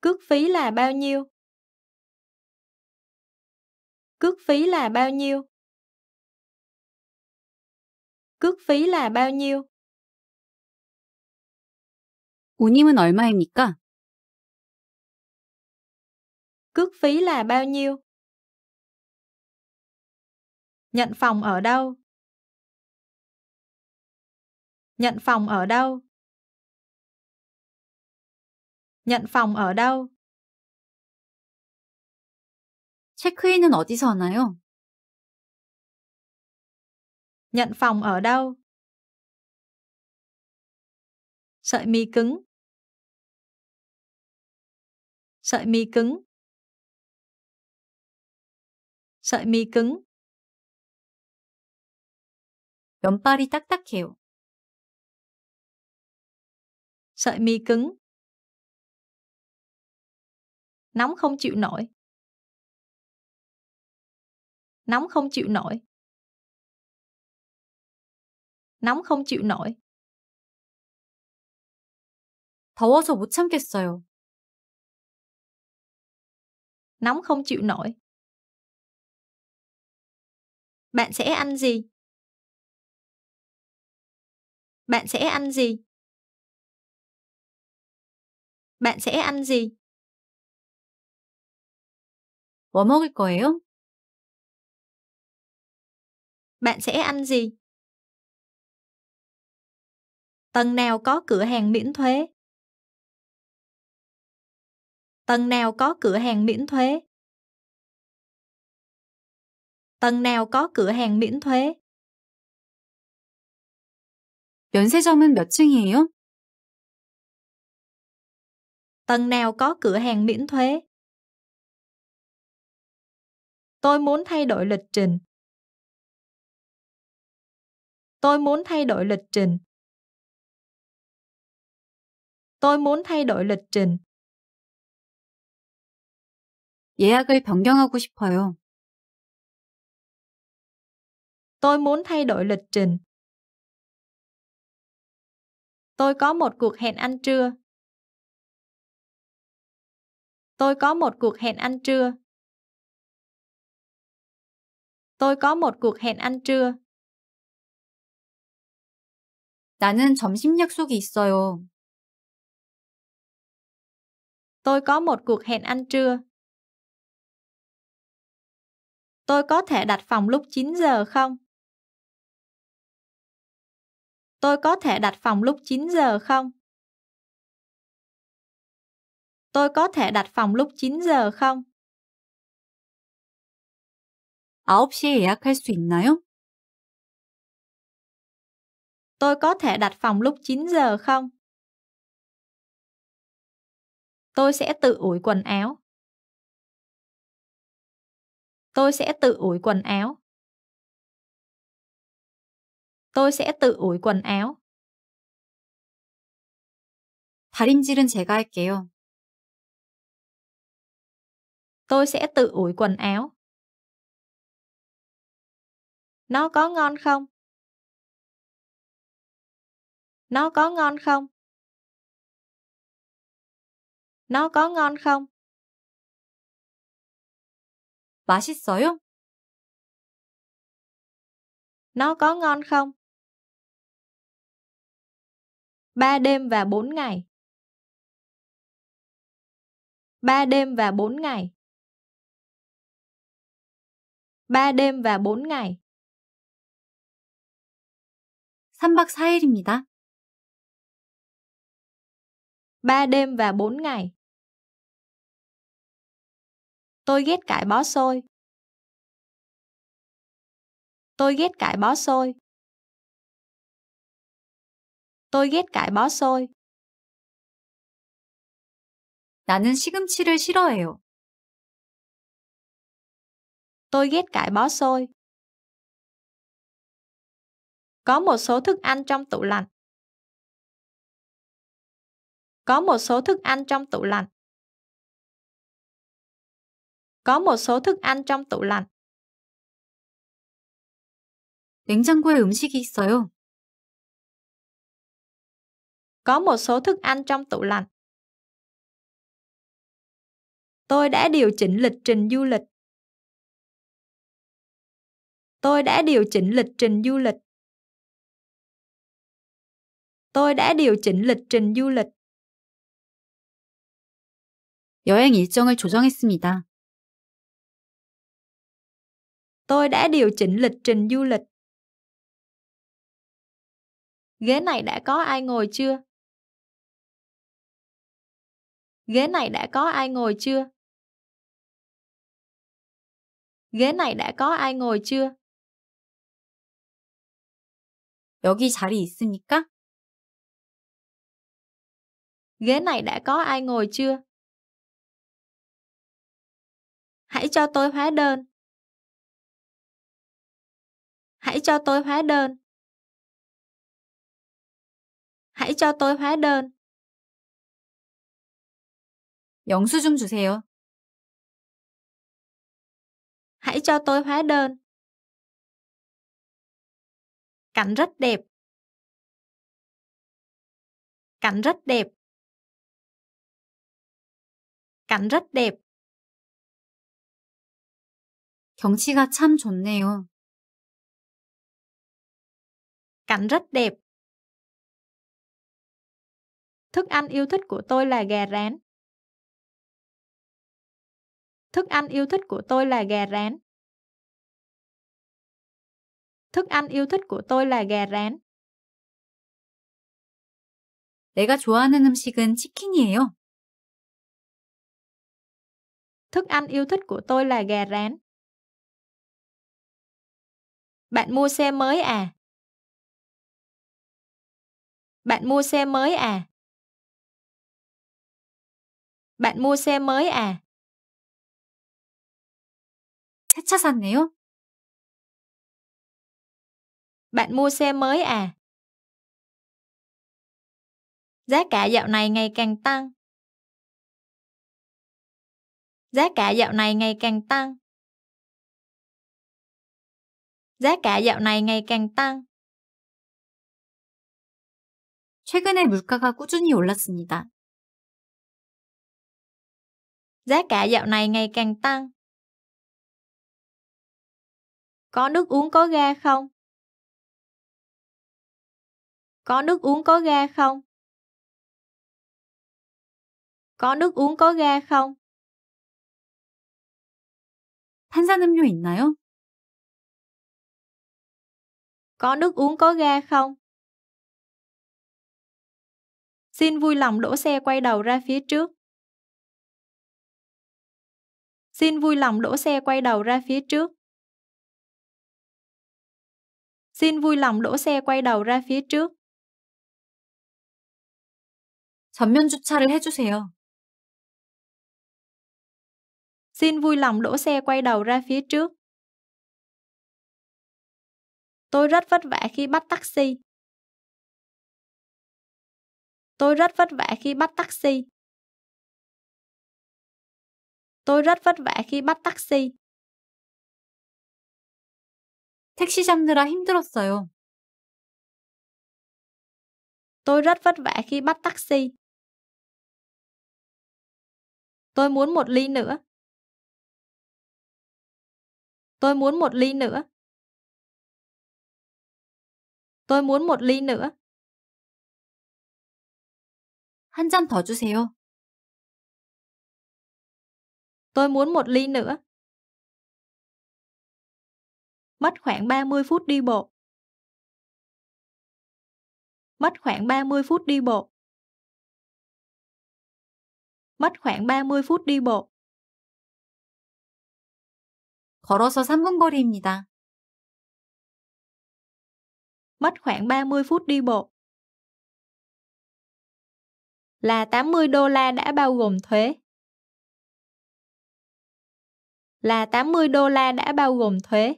Cước phí là bao nhiêu? Cước phí là bao nhiêu? Cước phí là bao nhiêu? 운임은 얼마입니까? Cước phí là bao nhiêu? Nhận phòng ở đâu? Nhận phòng ở đâu? nhận phòng ở đâu? Check-in 체크인은 어디서 하나요? nhận phòng ở đâu? sợi mì cứng sợi mì cứng sợi mì cứng 면발이 딱딱해요. sợi mì cứng Nóng không chịu nổi. Nóng không chịu nổi. Nóng không chịu nổi. 더워서 못 참겠어요. Nóng không chịu nổi. Bạn sẽ ăn gì? Bạn sẽ ăn gì? Bạn sẽ ăn gì? 뭐 먹을 거예요? Bạn sẽ ăn gì? Tầng nào có cửa hàng miễn thuế? Tầng nào có cửa hàng miễn thuế? Tầng nào có cửa hàng miễn thuế? 면세점은 몇 층이에요? Tầng nào có cửa hàng miễn thuế? Tôi muốn thay đổi lịch trình. Tôi muốn thay đổi lịch trình. Tôi muốn thay đổi lịch trình. 예약을 변경하고 싶어요. Tôi muốn thay đổi lịch trình. Tôi có một cuộc hẹn ăn trưa. Tôi có một cuộc hẹn ăn trưa. Tôi có một cuộc hẹn ăn trưa. 나는 점심 약속이 있어요. Tôi có một cuộc hẹn ăn trưa. Tôi có thể đặt phòng lúc 9 giờ không? Tôi có thể đặt phòng lúc 9 giờ không? Tôi có thể đặt phòng lúc 9 giờ không? 9시에 예약할 수 있나요? Tôi có thể đặt phòng lúc 9 giờ không? Tôi sẽ tự ủi quần áo. Tôi sẽ tự ủi quần áo. Tôi sẽ tự ủi quần áo. 다림질은 제가 할게요. Tôi sẽ tự ủi quần áo. Nó có ngon không? Nó có ngon không? Nó có ngon không? 맛있어요? Nó có ngon không? Ba đêm và bốn ngày. Ba đêm và bốn ngày. Ba đêm và bốn ngày. 3박 4일입니다. 3 đêm và 4 ngày. Tôi ghét cải bó xôi. Tôi ghét cải bó xôi. Tôi ghét cải bó xôi. 나는 시금치를 싫어해요. Tôi ghét cải bó xôi. Có một số thức ăn trong tủ lạnh. Có một số thức ăn trong tủ lạnh. Có một số thức ăn trong tủ lạnh. 냉장고에 음식이 있어요. Có một số thức ăn trong tủ lạnh. Tôi đã điều chỉnh lịch trình du lịch. Tôi đã điều chỉnh lịch trình du lịch tôi đã điều chỉnh lịch trình du lịch. 여행 일정을 조정했습니다. Tôi đã điều chỉnh lịch trình du lịch. Ghế này đã có ai ngồi chưa? Ghế này đã có ai ngồi chưa? Ghế này đã có ai ngồi chưa? 여기 자리 있습니까? ghế này đã có ai ngồi chưa? Hãy cho tôi hóa đơn. Hãy cho tôi hóa đơn. Hãy cho tôi hóa đơn. 영수 좀 주세요. Hãy cho tôi hóa đơn. Cảnh rất đẹp. Cảnh rất đẹp cảnh rất đẹp. 경치가 참 좋네요. Cảnh rất đẹp. Thức ăn yêu thích của tôi là gà rán. Thức ăn yêu thích của tôi là gà rán. Thức ăn yêu thích của tôi là gà rán. 내가 좋아하는 음식은 치킨이에요. Thức ăn yêu thích của tôi là gà rán. Bạn mua xe mới à? Bạn mua xe mới à? Bạn mua xe mới à? 새차 샀네요. Bạn mua xe mới à? Giá cả dạo này ngày càng tăng. Giá cả dạo này ngày càng tăng. giá cả dạo này ngày càng tăng. 최근에 물가가 꾸준히 올랐습니다. giá cả dạo này ngày càng tăng. Có nước uống có ga không? Có nước uống có ga không? Có nước uống có ga không? 탄산음료 있나요? Có nước uống có ga không? Xin vui lòng đổ xe quay đầu ra phía trước. Xin vui lòng đổ xe quay đầu ra phía trước. Xin vui lòng đổ xe quay đầu ra phía trước. 전면 주차를 해주세요. Xin vui lòng đỗ xe quay đầu ra phía trước. Tôi rất vất vả khi bắt taxi. Tôi rất vất vả khi bắt taxi. Tôi rất vất vả khi bắt taxi. 택시 잡느라 힘들었어요. Tôi rất vất vả khi bắt taxi. Tôi muốn một ly nữa. Tôi muốn một ly nữa. Tôi muốn một ly nữa. 한잔더 주세요. Tôi muốn một ly nữa. Mất khoảng 30 phút đi bộ. Mất khoảng 30 phút đi bộ. Mất khoảng 30 phút đi bộ. 걸어서 3분 거리입니다. Mất khoảng 30 phút đi bộ. Là 80 đô la đã bao gồm thuế. Là 80 đô la đã bao gồm thuế.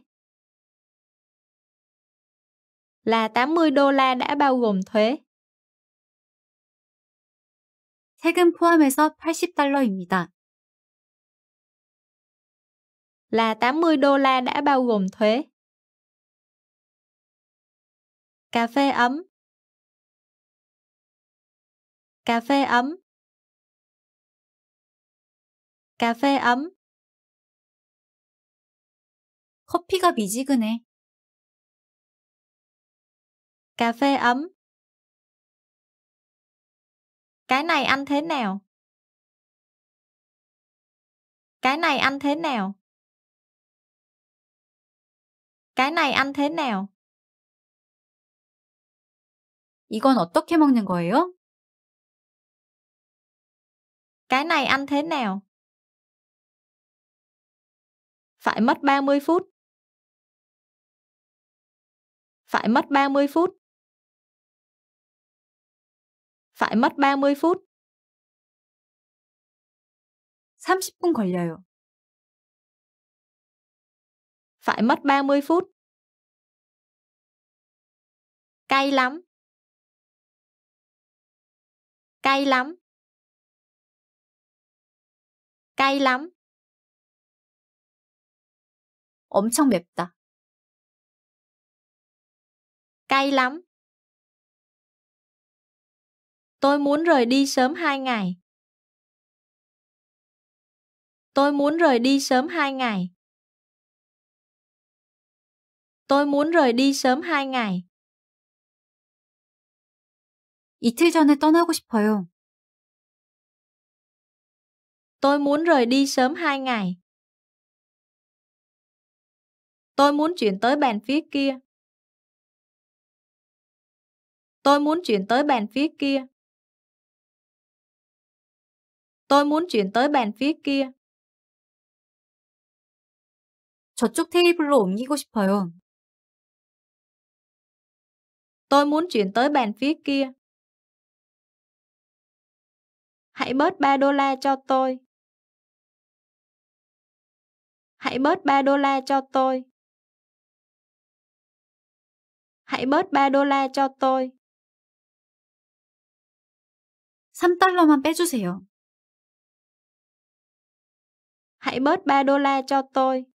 Là 80 đô la đã bao gồm thuế. 세금 포함해서 80달러입니다 là 80 đô la đã bao gồm thuế. Cà phê ấm Cà phê ấm Cà phê ấm 커피가 미지근해. Cà phê ấm Cái này ăn thế nào? Cái này ăn thế nào? cái này ăn thế nào? 이건 어떻게 먹는 거예요? Cái này ăn thế nào? Phải mất 30 phút. Phải mất 30 phút. Phải mất 30 phút. 30분 걸려요. Phải mất 30 phút. Cay lắm. Cay lắm. Cay lắm. 엄청 맵다. Cay lắm. Tôi muốn rời đi sớm hai ngày. Tôi muốn rời đi sớm hai ngày. Tôi muốn rời đi sớm hai ngày. 이틀 전에 떠나고 싶어요. Tôi muốn rời đi sớm hai ngày. Tôi muốn chuyển tới bàn phía kia. Tôi muốn chuyển tới bàn phía kia. Tôi muốn chuyển tới bàn phía kia. 저쪽 테이블로 옮기고 싶어요. Tôi muốn chuyển tới bàn phía kia. Hãy bớt 3 đô la cho tôi. Hãy bớt 3 đô la cho tôi. Hãy bớt 3 đô la cho tôi. 3달러만 빼주세요. Hãy bớt 3 đô la cho tôi.